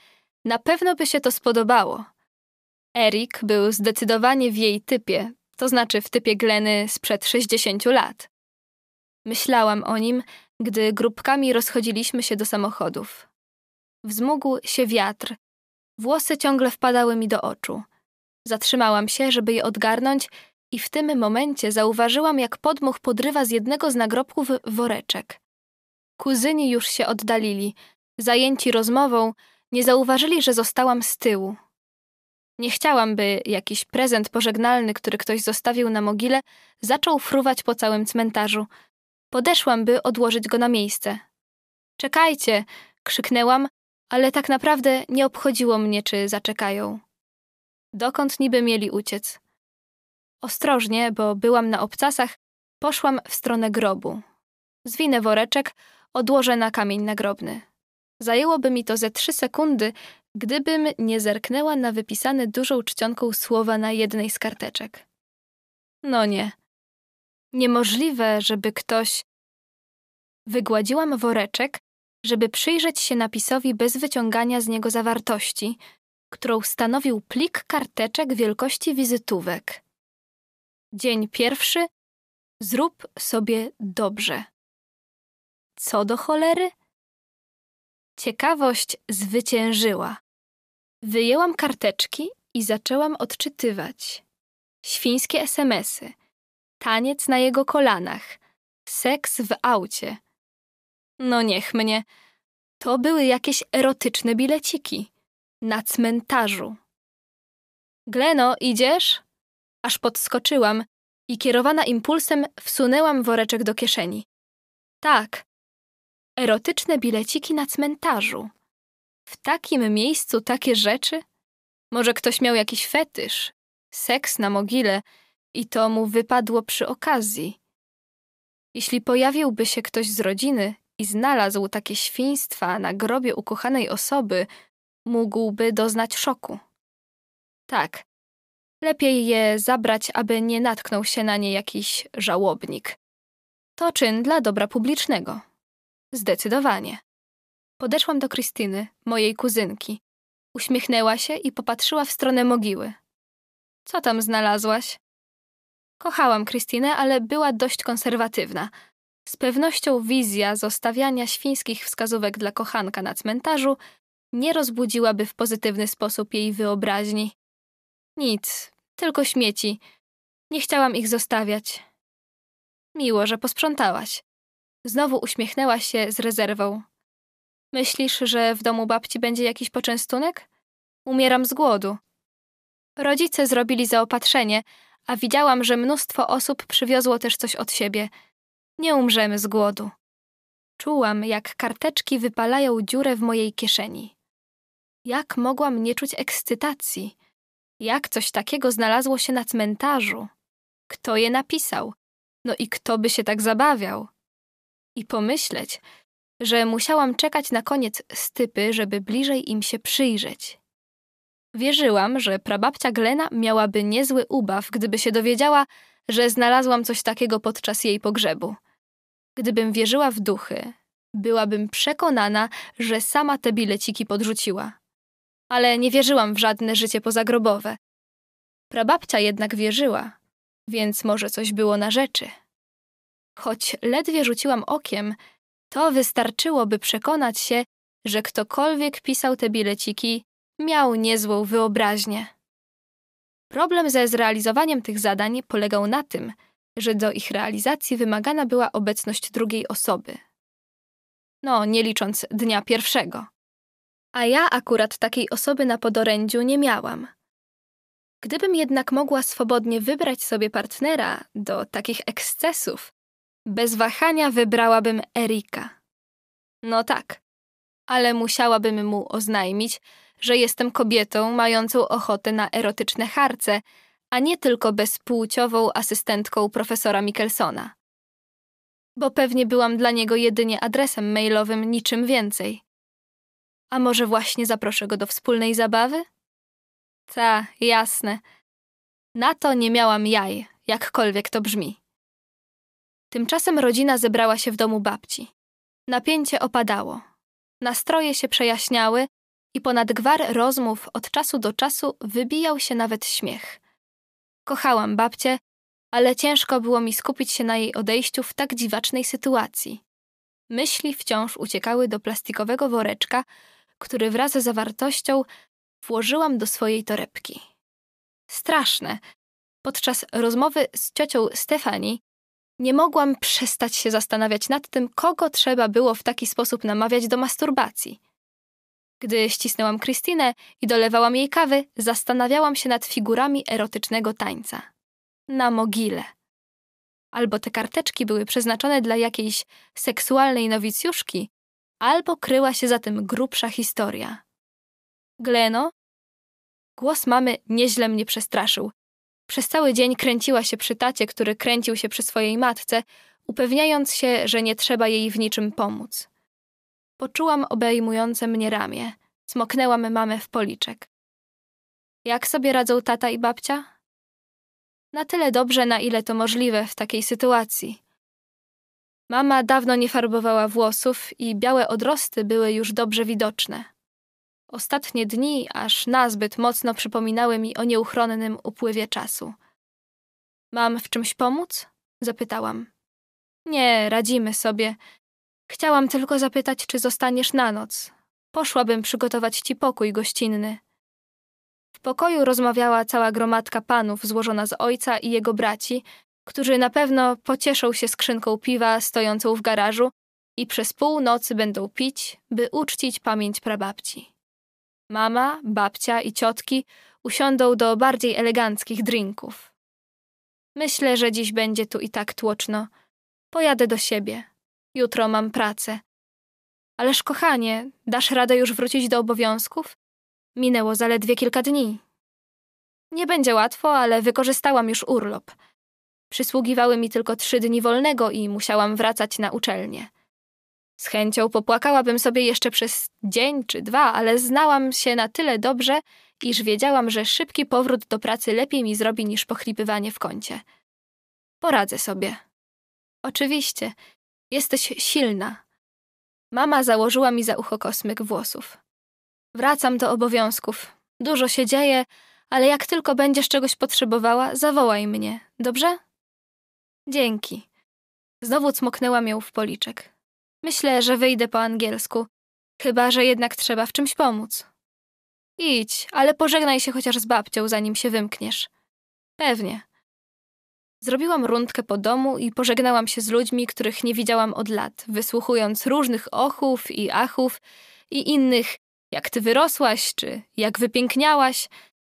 na pewno by się to spodobało. Erik był zdecydowanie w jej typie, to znaczy w typie Gleny sprzed 60 lat. Myślałam o nim, gdy grupkami rozchodziliśmy się do samochodów. Wzmógł się wiatr. Włosy ciągle wpadały mi do oczu. Zatrzymałam się, żeby je odgarnąć i w tym momencie zauważyłam, jak podmuch podrywa z jednego z nagrobków woreczek. Kuzyni już się oddalili, zajęci rozmową, nie zauważyli, że zostałam z tyłu. Nie chciałam, by jakiś prezent pożegnalny, który ktoś zostawił na mogile, zaczął fruwać po całym cmentarzu. Podeszłam, by odłożyć go na miejsce. Czekajcie! krzyknęłam, ale tak naprawdę nie obchodziło mnie, czy zaczekają. Dokąd niby mieli uciec? Ostrożnie, bo byłam na obcasach, poszłam w stronę grobu. Zwinę woreczek, odłożę na kamień nagrobny. Zajęłoby mi to ze trzy sekundy, gdybym nie zerknęła na wypisane dużą czcionką słowa na jednej z karteczek. No nie. Niemożliwe, żeby ktoś. Wygładziłam woreczek, żeby przyjrzeć się napisowi bez wyciągania z niego zawartości, którą stanowił plik karteczek wielkości wizytówek. Dzień pierwszy. Zrób sobie dobrze. Co do cholery? Ciekawość zwyciężyła. Wyjęłam karteczki i zaczęłam odczytywać. Świńskie SMSy, taniec na jego kolanach, seks w aucie. No niech mnie. To były jakieś erotyczne bileciki. Na cmentarzu. Gleno, idziesz? aż podskoczyłam i kierowana impulsem wsunęłam woreczek do kieszeni. Tak, erotyczne bileciki na cmentarzu. W takim miejscu takie rzeczy? Może ktoś miał jakiś fetysz, seks na mogile i to mu wypadło przy okazji. Jeśli pojawiłby się ktoś z rodziny i znalazł takie świństwa na grobie ukochanej osoby, mógłby doznać szoku. Tak, Lepiej je zabrać, aby nie natknął się na nie jakiś żałobnik. To czyn dla dobra publicznego. Zdecydowanie. Podeszłam do Krystyny, mojej kuzynki. Uśmiechnęła się i popatrzyła w stronę mogiły. Co tam znalazłaś? Kochałam Krystynę, ale była dość konserwatywna. Z pewnością wizja zostawiania świńskich wskazówek dla kochanka na cmentarzu nie rozbudziłaby w pozytywny sposób jej wyobraźni. Nic, tylko śmieci. Nie chciałam ich zostawiać. Miło, że posprzątałaś. Znowu uśmiechnęła się z rezerwą. Myślisz, że w domu babci będzie jakiś poczęstunek? Umieram z głodu. Rodzice zrobili zaopatrzenie, a widziałam, że mnóstwo osób przywiozło też coś od siebie. Nie umrzemy z głodu. Czułam, jak karteczki wypalają dziurę w mojej kieszeni. Jak mogłam nie czuć ekscytacji? Jak coś takiego znalazło się na cmentarzu? Kto je napisał? No i kto by się tak zabawiał? I pomyśleć, że musiałam czekać na koniec stypy, żeby bliżej im się przyjrzeć. Wierzyłam, że prababcia Glena miałaby niezły ubaw, gdyby się dowiedziała, że znalazłam coś takiego podczas jej pogrzebu. Gdybym wierzyła w duchy, byłabym przekonana, że sama te bileciki podrzuciła ale nie wierzyłam w żadne życie pozagrobowe. Prababcia jednak wierzyła, więc może coś było na rzeczy. Choć ledwie rzuciłam okiem, to wystarczyło, by przekonać się, że ktokolwiek pisał te bileciki, miał niezłą wyobraźnię. Problem ze zrealizowaniem tych zadań polegał na tym, że do ich realizacji wymagana była obecność drugiej osoby. No, nie licząc dnia pierwszego – a ja akurat takiej osoby na podorędziu nie miałam. Gdybym jednak mogła swobodnie wybrać sobie partnera do takich ekscesów, bez wahania wybrałabym Erika. No tak, ale musiałabym mu oznajmić, że jestem kobietą mającą ochotę na erotyczne harce, a nie tylko bezpłciową asystentką profesora Mikkelsona. Bo pewnie byłam dla niego jedynie adresem mailowym, niczym więcej. A może właśnie zaproszę go do wspólnej zabawy? Ta, jasne. Na to nie miałam jaj, jakkolwiek to brzmi. Tymczasem rodzina zebrała się w domu babci. Napięcie opadało. Nastroje się przejaśniały i ponad gwar rozmów od czasu do czasu wybijał się nawet śmiech. Kochałam babcię, ale ciężko było mi skupić się na jej odejściu w tak dziwacznej sytuacji. Myśli wciąż uciekały do plastikowego woreczka, który wraz z zawartością włożyłam do swojej torebki. Straszne. Podczas rozmowy z ciocią Stefani nie mogłam przestać się zastanawiać nad tym, kogo trzeba było w taki sposób namawiać do masturbacji. Gdy ścisnęłam Krystynę i dolewałam jej kawy, zastanawiałam się nad figurami erotycznego tańca. Na mogile. Albo te karteczki były przeznaczone dla jakiejś seksualnej nowicjuszki, albo kryła się za tym grubsza historia. Gleno? Głos mamy nieźle mnie przestraszył. Przez cały dzień kręciła się przy tacie, który kręcił się przy swojej matce, upewniając się, że nie trzeba jej w niczym pomóc. Poczułam obejmujące mnie ramię. Smoknęłam mamę w policzek. Jak sobie radzą tata i babcia? Na tyle dobrze, na ile to możliwe w takiej sytuacji. Mama dawno nie farbowała włosów i białe odrosty były już dobrze widoczne. Ostatnie dni aż nazbyt mocno przypominały mi o nieuchronnym upływie czasu. Mam w czymś pomóc? zapytałam. Nie, radzimy sobie. Chciałam tylko zapytać, czy zostaniesz na noc. Poszłabym przygotować ci pokój gościnny. W pokoju rozmawiała cała gromadka panów złożona z ojca i jego braci, którzy na pewno pocieszą się skrzynką piwa stojącą w garażu i przez pół nocy będą pić, by uczcić pamięć prababci. Mama, babcia i ciotki usiądą do bardziej eleganckich drinków. Myślę, że dziś będzie tu i tak tłoczno. Pojadę do siebie. Jutro mam pracę. Ależ kochanie, dasz radę już wrócić do obowiązków? Minęło zaledwie kilka dni. Nie będzie łatwo, ale wykorzystałam już urlop – Przysługiwały mi tylko trzy dni wolnego i musiałam wracać na uczelnię. Z chęcią popłakałabym sobie jeszcze przez dzień czy dwa, ale znałam się na tyle dobrze, iż wiedziałam, że szybki powrót do pracy lepiej mi zrobi niż pochlipywanie w kącie. Poradzę sobie. Oczywiście, jesteś silna. Mama założyła mi za ucho kosmyk włosów. Wracam do obowiązków. Dużo się dzieje, ale jak tylko będziesz czegoś potrzebowała, zawołaj mnie, dobrze? Dzięki. Znowu cmoknęłam ją w policzek. Myślę, że wyjdę po angielsku, chyba że jednak trzeba w czymś pomóc. Idź, ale pożegnaj się chociaż z babcią, zanim się wymkniesz. Pewnie. Zrobiłam rundkę po domu i pożegnałam się z ludźmi, których nie widziałam od lat, wysłuchując różnych ochów i achów i innych, jak ty wyrosłaś, czy jak wypiękniałaś,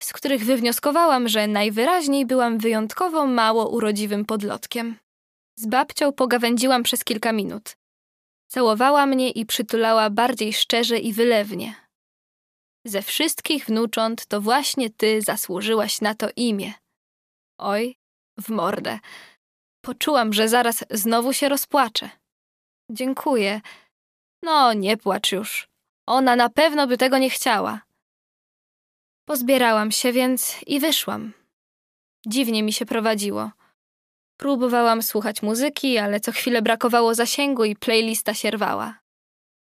z których wywnioskowałam, że najwyraźniej byłam wyjątkowo mało urodziwym podlotkiem. Z babcią pogawędziłam przez kilka minut. Całowała mnie i przytulała bardziej szczerze i wylewnie. Ze wszystkich wnucząt to właśnie ty zasłużyłaś na to imię. Oj, w mordę. Poczułam, że zaraz znowu się rozpłaczę. Dziękuję. No, nie płacz już. Ona na pewno by tego nie chciała. Pozbierałam się więc i wyszłam. Dziwnie mi się prowadziło. Próbowałam słuchać muzyki, ale co chwilę brakowało zasięgu i playlista się rwała.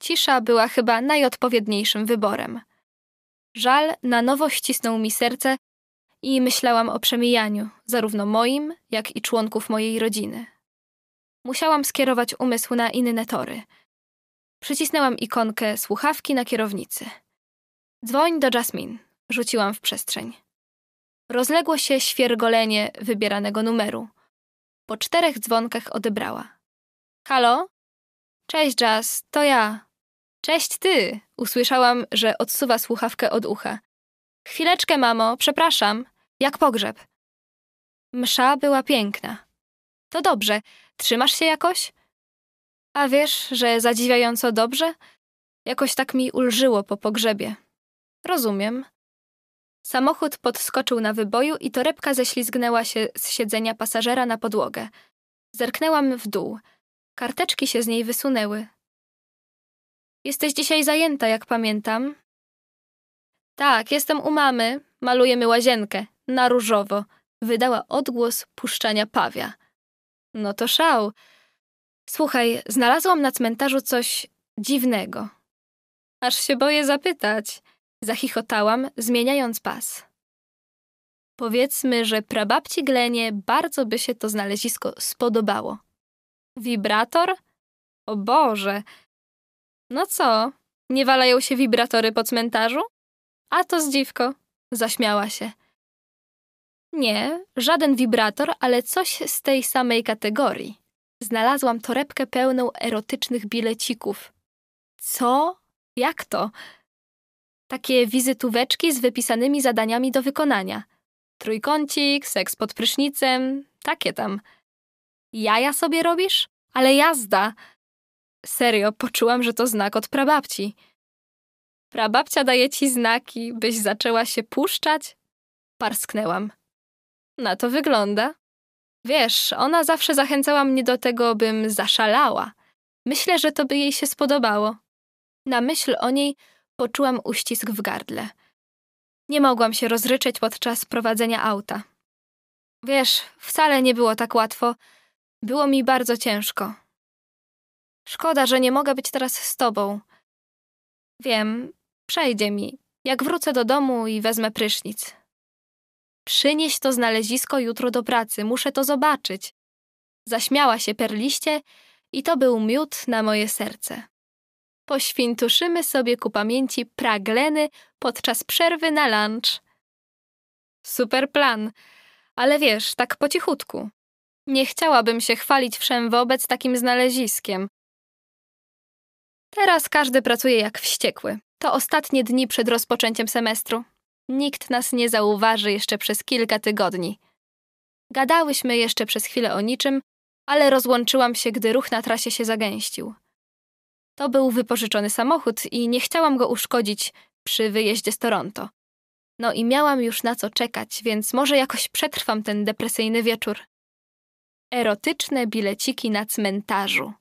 Cisza była chyba najodpowiedniejszym wyborem. Żal na nowo ścisnął mi serce i myślałam o przemijaniu, zarówno moim, jak i członków mojej rodziny. Musiałam skierować umysł na inne tory. Przycisnęłam ikonkę słuchawki na kierownicy. Dzwoń do Jasmine rzuciłam w przestrzeń. Rozległo się świergolenie wybieranego numeru. Po czterech dzwonkach odebrała. Halo? Cześć, Jazz, to ja. Cześć ty! Usłyszałam, że odsuwa słuchawkę od ucha. Chwileczkę, mamo, przepraszam. Jak pogrzeb. Msza była piękna. To dobrze. Trzymasz się jakoś? A wiesz, że zadziwiająco dobrze? Jakoś tak mi ulżyło po pogrzebie. Rozumiem. Samochód podskoczył na wyboju i torebka ześlizgnęła się z siedzenia pasażera na podłogę. Zerknęłam w dół. Karteczki się z niej wysunęły. Jesteś dzisiaj zajęta, jak pamiętam. Tak, jestem u mamy. Malujemy łazienkę. Na różowo. Wydała odgłos puszczania pawia. No to szał. Słuchaj, znalazłam na cmentarzu coś dziwnego. Aż się boję zapytać. Zachichotałam, zmieniając pas. Powiedzmy, że prababci Glenie bardzo by się to znalezisko spodobało. Wibrator? O Boże! No co, nie walają się wibratory po cmentarzu? A to zdziwko, zaśmiała się. Nie, żaden wibrator, ale coś z tej samej kategorii. Znalazłam torebkę pełną erotycznych bilecików. Co? Jak to? Takie wizytóweczki z wypisanymi zadaniami do wykonania. Trójkącik, seks pod prysznicem, takie tam. Jaja sobie robisz? Ale jazda! Serio, poczułam, że to znak od prababci. Prababcia daje ci znaki, byś zaczęła się puszczać? Parsknęłam. Na to wygląda. Wiesz, ona zawsze zachęcała mnie do tego, bym zaszalała. Myślę, że to by jej się spodobało. Na myśl o niej poczułam uścisk w gardle. Nie mogłam się rozryczeć podczas prowadzenia auta. Wiesz, wcale nie było tak łatwo. Było mi bardzo ciężko. Szkoda, że nie mogę być teraz z tobą. Wiem, przejdzie mi, jak wrócę do domu i wezmę prysznic. Przynieś to znalezisko jutro do pracy, muszę to zobaczyć. Zaśmiała się perliście i to był miód na moje serce poświętuszymy sobie ku pamięci pragleny podczas przerwy na lunch. Super plan, ale wiesz, tak po cichutku. Nie chciałabym się chwalić wszem wobec takim znaleziskiem. Teraz każdy pracuje jak wściekły. To ostatnie dni przed rozpoczęciem semestru. Nikt nas nie zauważy jeszcze przez kilka tygodni. Gadałyśmy jeszcze przez chwilę o niczym, ale rozłączyłam się, gdy ruch na trasie się zagęścił. To był wypożyczony samochód i nie chciałam go uszkodzić przy wyjeździe z Toronto. No i miałam już na co czekać, więc może jakoś przetrwam ten depresyjny wieczór. Erotyczne bileciki na cmentarzu.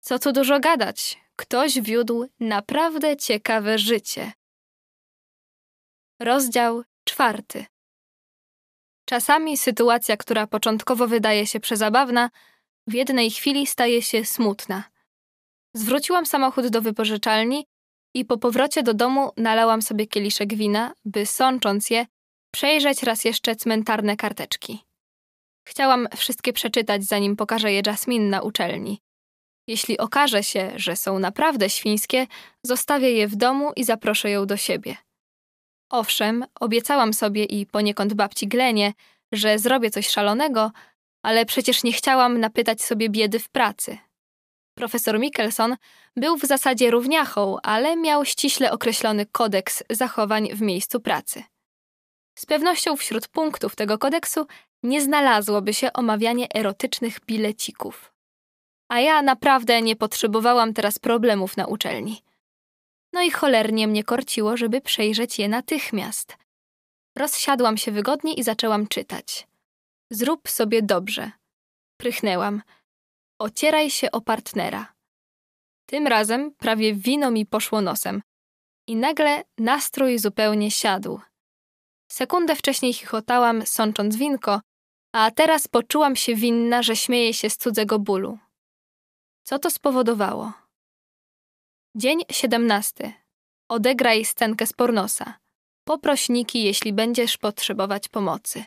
Co tu dużo gadać, ktoś wiódł naprawdę ciekawe życie. Rozdział czwarty. Czasami sytuacja, która początkowo wydaje się przezabawna, w jednej chwili staje się smutna. Zwróciłam samochód do wypożyczalni i po powrocie do domu nalałam sobie kieliszek wina, by sącząc je, przejrzeć raz jeszcze cmentarne karteczki. Chciałam wszystkie przeczytać, zanim pokażę je Jasmin na uczelni. Jeśli okaże się, że są naprawdę świńskie, zostawię je w domu i zaproszę ją do siebie. Owszem, obiecałam sobie i poniekąd babci Glenie, że zrobię coś szalonego, ale przecież nie chciałam napytać sobie biedy w pracy, Profesor Mikkelson był w zasadzie równiachą, ale miał ściśle określony kodeks zachowań w miejscu pracy. Z pewnością wśród punktów tego kodeksu nie znalazłoby się omawianie erotycznych bilecików. A ja naprawdę nie potrzebowałam teraz problemów na uczelni. No i cholernie mnie korciło, żeby przejrzeć je natychmiast. Rozsiadłam się wygodnie i zaczęłam czytać. Zrób sobie dobrze. Prychnęłam – Ocieraj się o partnera. Tym razem prawie wino mi poszło nosem. I nagle nastrój zupełnie siadł. Sekundę wcześniej chichotałam, sącząc winko, a teraz poczułam się winna, że śmieję się z cudzego bólu. Co to spowodowało? Dzień siedemnasty. Odegraj scenkę z pornosa. Poproś Niki, jeśli będziesz potrzebować pomocy.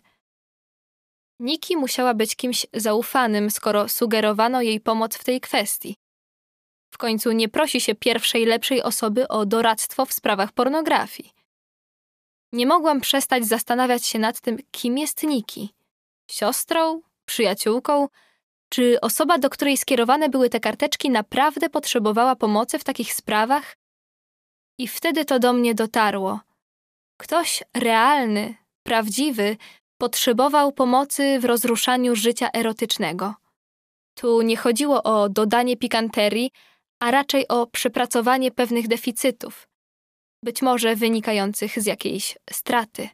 Niki musiała być kimś zaufanym, skoro sugerowano jej pomoc w tej kwestii. W końcu nie prosi się pierwszej lepszej osoby o doradztwo w sprawach pornografii. Nie mogłam przestać zastanawiać się nad tym, kim jest Niki. Siostrą, przyjaciółką, czy osoba, do której skierowane były te karteczki, naprawdę potrzebowała pomocy w takich sprawach? I wtedy to do mnie dotarło. Ktoś realny, prawdziwy, Potrzebował pomocy w rozruszaniu życia erotycznego. Tu nie chodziło o dodanie pikanterii, a raczej o przepracowanie pewnych deficytów, być może wynikających z jakiejś straty.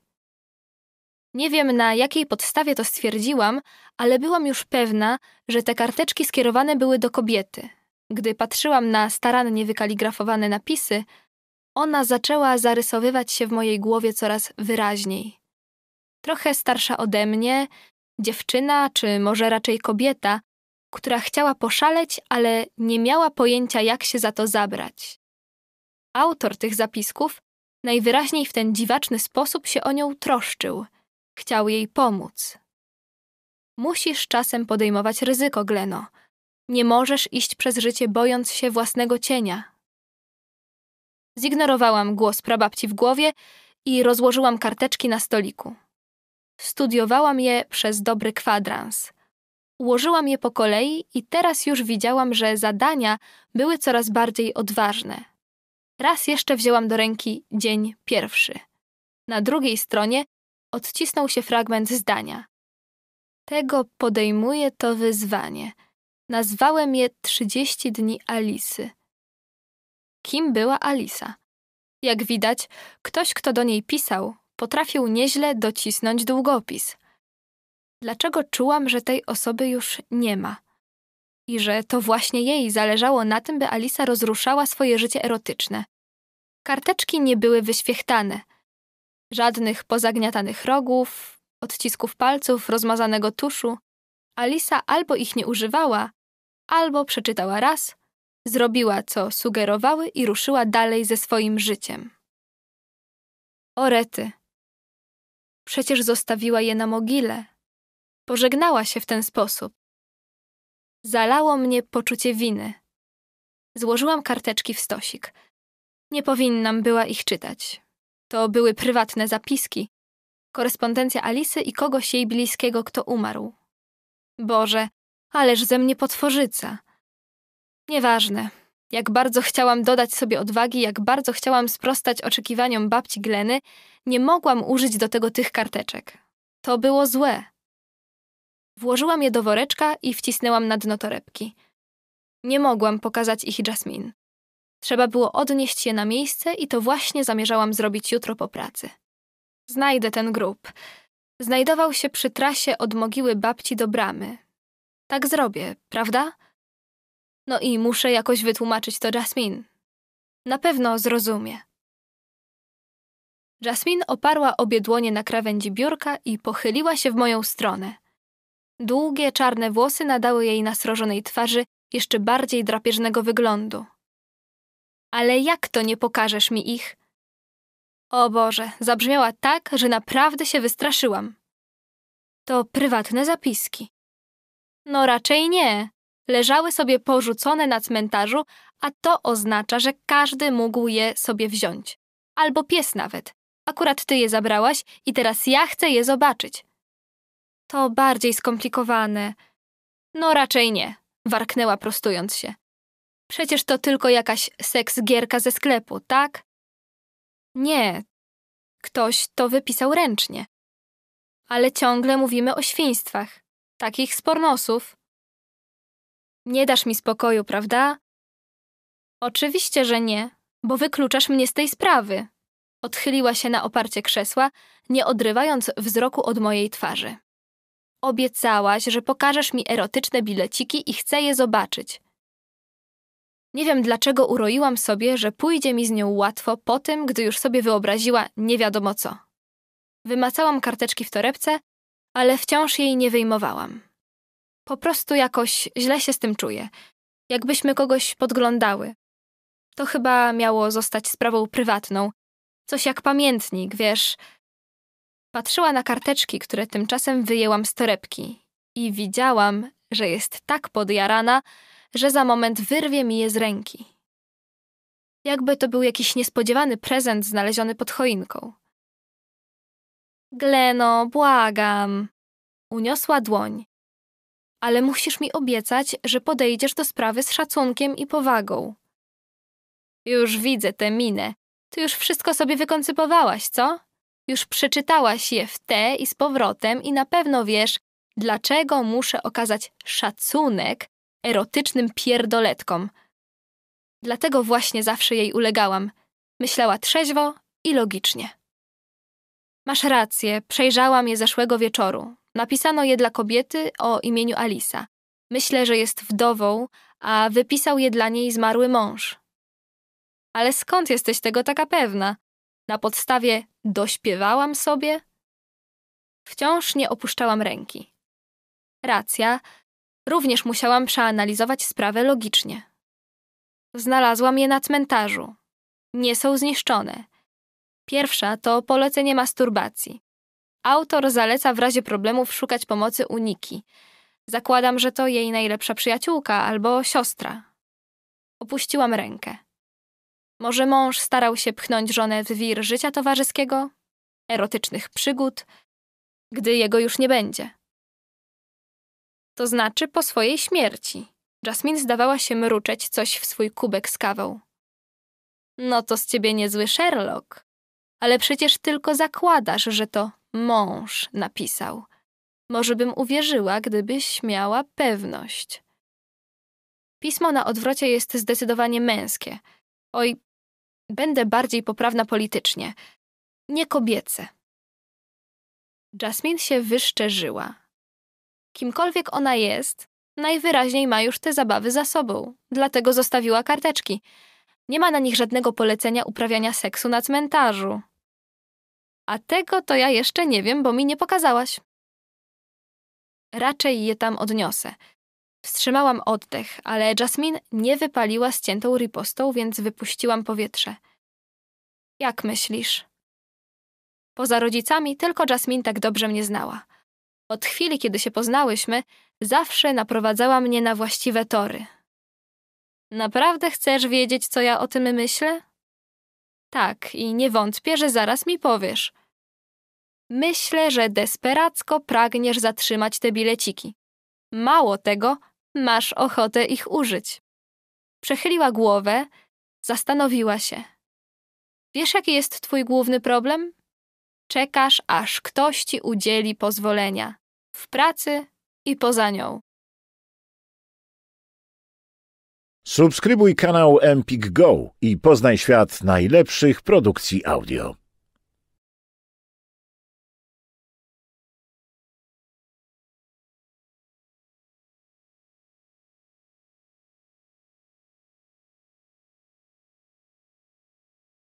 Nie wiem na jakiej podstawie to stwierdziłam, ale byłam już pewna, że te karteczki skierowane były do kobiety. Gdy patrzyłam na starannie wykaligrafowane napisy, ona zaczęła zarysowywać się w mojej głowie coraz wyraźniej trochę starsza ode mnie, dziewczyna czy może raczej kobieta, która chciała poszaleć, ale nie miała pojęcia, jak się za to zabrać. Autor tych zapisków najwyraźniej w ten dziwaczny sposób się o nią troszczył, chciał jej pomóc. Musisz czasem podejmować ryzyko, Gleno. Nie możesz iść przez życie bojąc się własnego cienia. Zignorowałam głos prababci w głowie i rozłożyłam karteczki na stoliku. Studiowałam je przez dobry kwadrans. Ułożyłam je po kolei i teraz już widziałam, że zadania były coraz bardziej odważne. Raz jeszcze wzięłam do ręki dzień pierwszy. Na drugiej stronie odcisnął się fragment zdania. Tego podejmuję to wyzwanie. Nazwałem je 30 dni Alisy. Kim była Alisa? Jak widać, ktoś, kto do niej pisał, potrafił nieźle docisnąć długopis. Dlaczego czułam, że tej osoby już nie ma? I że to właśnie jej zależało na tym, by Alisa rozruszała swoje życie erotyczne. Karteczki nie były wyświechtane. Żadnych pozagniatanych rogów, odcisków palców, rozmazanego tuszu. Alisa albo ich nie używała, albo przeczytała raz, zrobiła co sugerowały i ruszyła dalej ze swoim życiem. Orety, Przecież zostawiła je na mogile. Pożegnała się w ten sposób. Zalało mnie poczucie winy. Złożyłam karteczki w stosik. Nie powinnam była ich czytać. To były prywatne zapiski, korespondencja Alisy i kogoś jej bliskiego, kto umarł. Boże, ależ ze mnie potworzyca. Nieważne, jak bardzo chciałam dodać sobie odwagi, jak bardzo chciałam sprostać oczekiwaniom babci Gleny, nie mogłam użyć do tego tych karteczek. To było złe. Włożyłam je do woreczka i wcisnęłam na dno torebki. Nie mogłam pokazać ich Jasmin. Trzeba było odnieść je na miejsce i to właśnie zamierzałam zrobić jutro po pracy. Znajdę ten grób. Znajdował się przy trasie od mogiły babci do bramy. Tak zrobię, prawda? No i muszę jakoś wytłumaczyć to Jasmin. Na pewno zrozumie. Jasmin oparła obie dłonie na krawędzi biurka i pochyliła się w moją stronę. Długie czarne włosy nadały jej na srożonej twarzy jeszcze bardziej drapieżnego wyglądu. Ale jak to nie pokażesz mi ich? O Boże, zabrzmiała tak, że naprawdę się wystraszyłam. To prywatne zapiski. No raczej nie leżały sobie porzucone na cmentarzu, a to oznacza, że każdy mógł je sobie wziąć. Albo pies nawet. Akurat ty je zabrałaś i teraz ja chcę je zobaczyć. To bardziej skomplikowane. No raczej nie, warknęła prostując się. Przecież to tylko jakaś seks-gierka ze sklepu, tak? Nie. Ktoś to wypisał ręcznie. Ale ciągle mówimy o świństwach, takich spornosów. pornosów. Nie dasz mi spokoju, prawda? Oczywiście, że nie, bo wykluczasz mnie z tej sprawy. Odchyliła się na oparcie krzesła, nie odrywając wzroku od mojej twarzy. Obiecałaś, że pokażesz mi erotyczne bileciki i chcę je zobaczyć. Nie wiem, dlaczego uroiłam sobie, że pójdzie mi z nią łatwo po tym, gdy już sobie wyobraziła nie wiadomo co. Wymacałam karteczki w torebce, ale wciąż jej nie wyjmowałam. Po prostu jakoś źle się z tym czuję. Jakbyśmy kogoś podglądały. To chyba miało zostać sprawą prywatną. Coś jak pamiętnik, wiesz. Patrzyła na karteczki, które tymczasem wyjęłam z torebki i widziałam, że jest tak podjarana, że za moment wyrwie mi je z ręki. Jakby to był jakiś niespodziewany prezent znaleziony pod choinką. Gleno, błagam. Uniosła dłoń, ale musisz mi obiecać, że podejdziesz do sprawy z szacunkiem i powagą. Już widzę tę minę. Ty już wszystko sobie wykoncypowałaś, co? Już przeczytałaś je w te i z powrotem i na pewno wiesz, dlaczego muszę okazać szacunek erotycznym pierdoletkom. Dlatego właśnie zawsze jej ulegałam. Myślała trzeźwo i logicznie. Masz rację, przejrzałam je zeszłego wieczoru. Napisano je dla kobiety o imieniu Alisa. Myślę, że jest wdową, a wypisał je dla niej zmarły mąż. Ale skąd jesteś tego taka pewna? Na podstawie dośpiewałam sobie? Wciąż nie opuszczałam ręki. Racja, również musiałam przeanalizować sprawę logicznie. Znalazłam je na cmentarzu. Nie są zniszczone. Pierwsza to polecenie masturbacji. Autor zaleca w razie problemów szukać pomocy u Niki. Zakładam, że to jej najlepsza przyjaciółka albo siostra. Opuściłam rękę. Może mąż starał się pchnąć żonę w wir życia towarzyskiego, erotycznych przygód, gdy jego już nie będzie. To znaczy po swojej śmierci. Jasmine zdawała się mruczeć coś w swój kubek z kawą. No to z ciebie niezły Sherlock. Ale przecież tylko zakładasz, że to mąż napisał. Może bym uwierzyła, gdybyś miała pewność. Pismo na odwrocie jest zdecydowanie męskie. Oj, będę bardziej poprawna politycznie. Nie kobiece. Jasmine się wyszczerzyła. Kimkolwiek ona jest, najwyraźniej ma już te zabawy za sobą, dlatego zostawiła karteczki. Nie ma na nich żadnego polecenia uprawiania seksu na cmentarzu. A tego to ja jeszcze nie wiem, bo mi nie pokazałaś. Raczej je tam odniosę. Wstrzymałam oddech, ale Jasmine nie wypaliła ściętą ripostą, więc wypuściłam powietrze. Jak myślisz? Poza rodzicami tylko Jasmine tak dobrze mnie znała. Od chwili, kiedy się poznałyśmy, zawsze naprowadzała mnie na właściwe tory. Naprawdę chcesz wiedzieć, co ja o tym myślę? Tak, i nie wątpię, że zaraz mi powiesz. Myślę, że desperacko pragniesz zatrzymać te bileciki. Mało tego, masz ochotę ich użyć. Przechyliła głowę, zastanowiła się. Wiesz, jaki jest twój główny problem? Czekasz, aż ktoś ci udzieli pozwolenia w pracy i poza nią. Subskrybuj kanał Empik Go i poznaj świat najlepszych produkcji audio.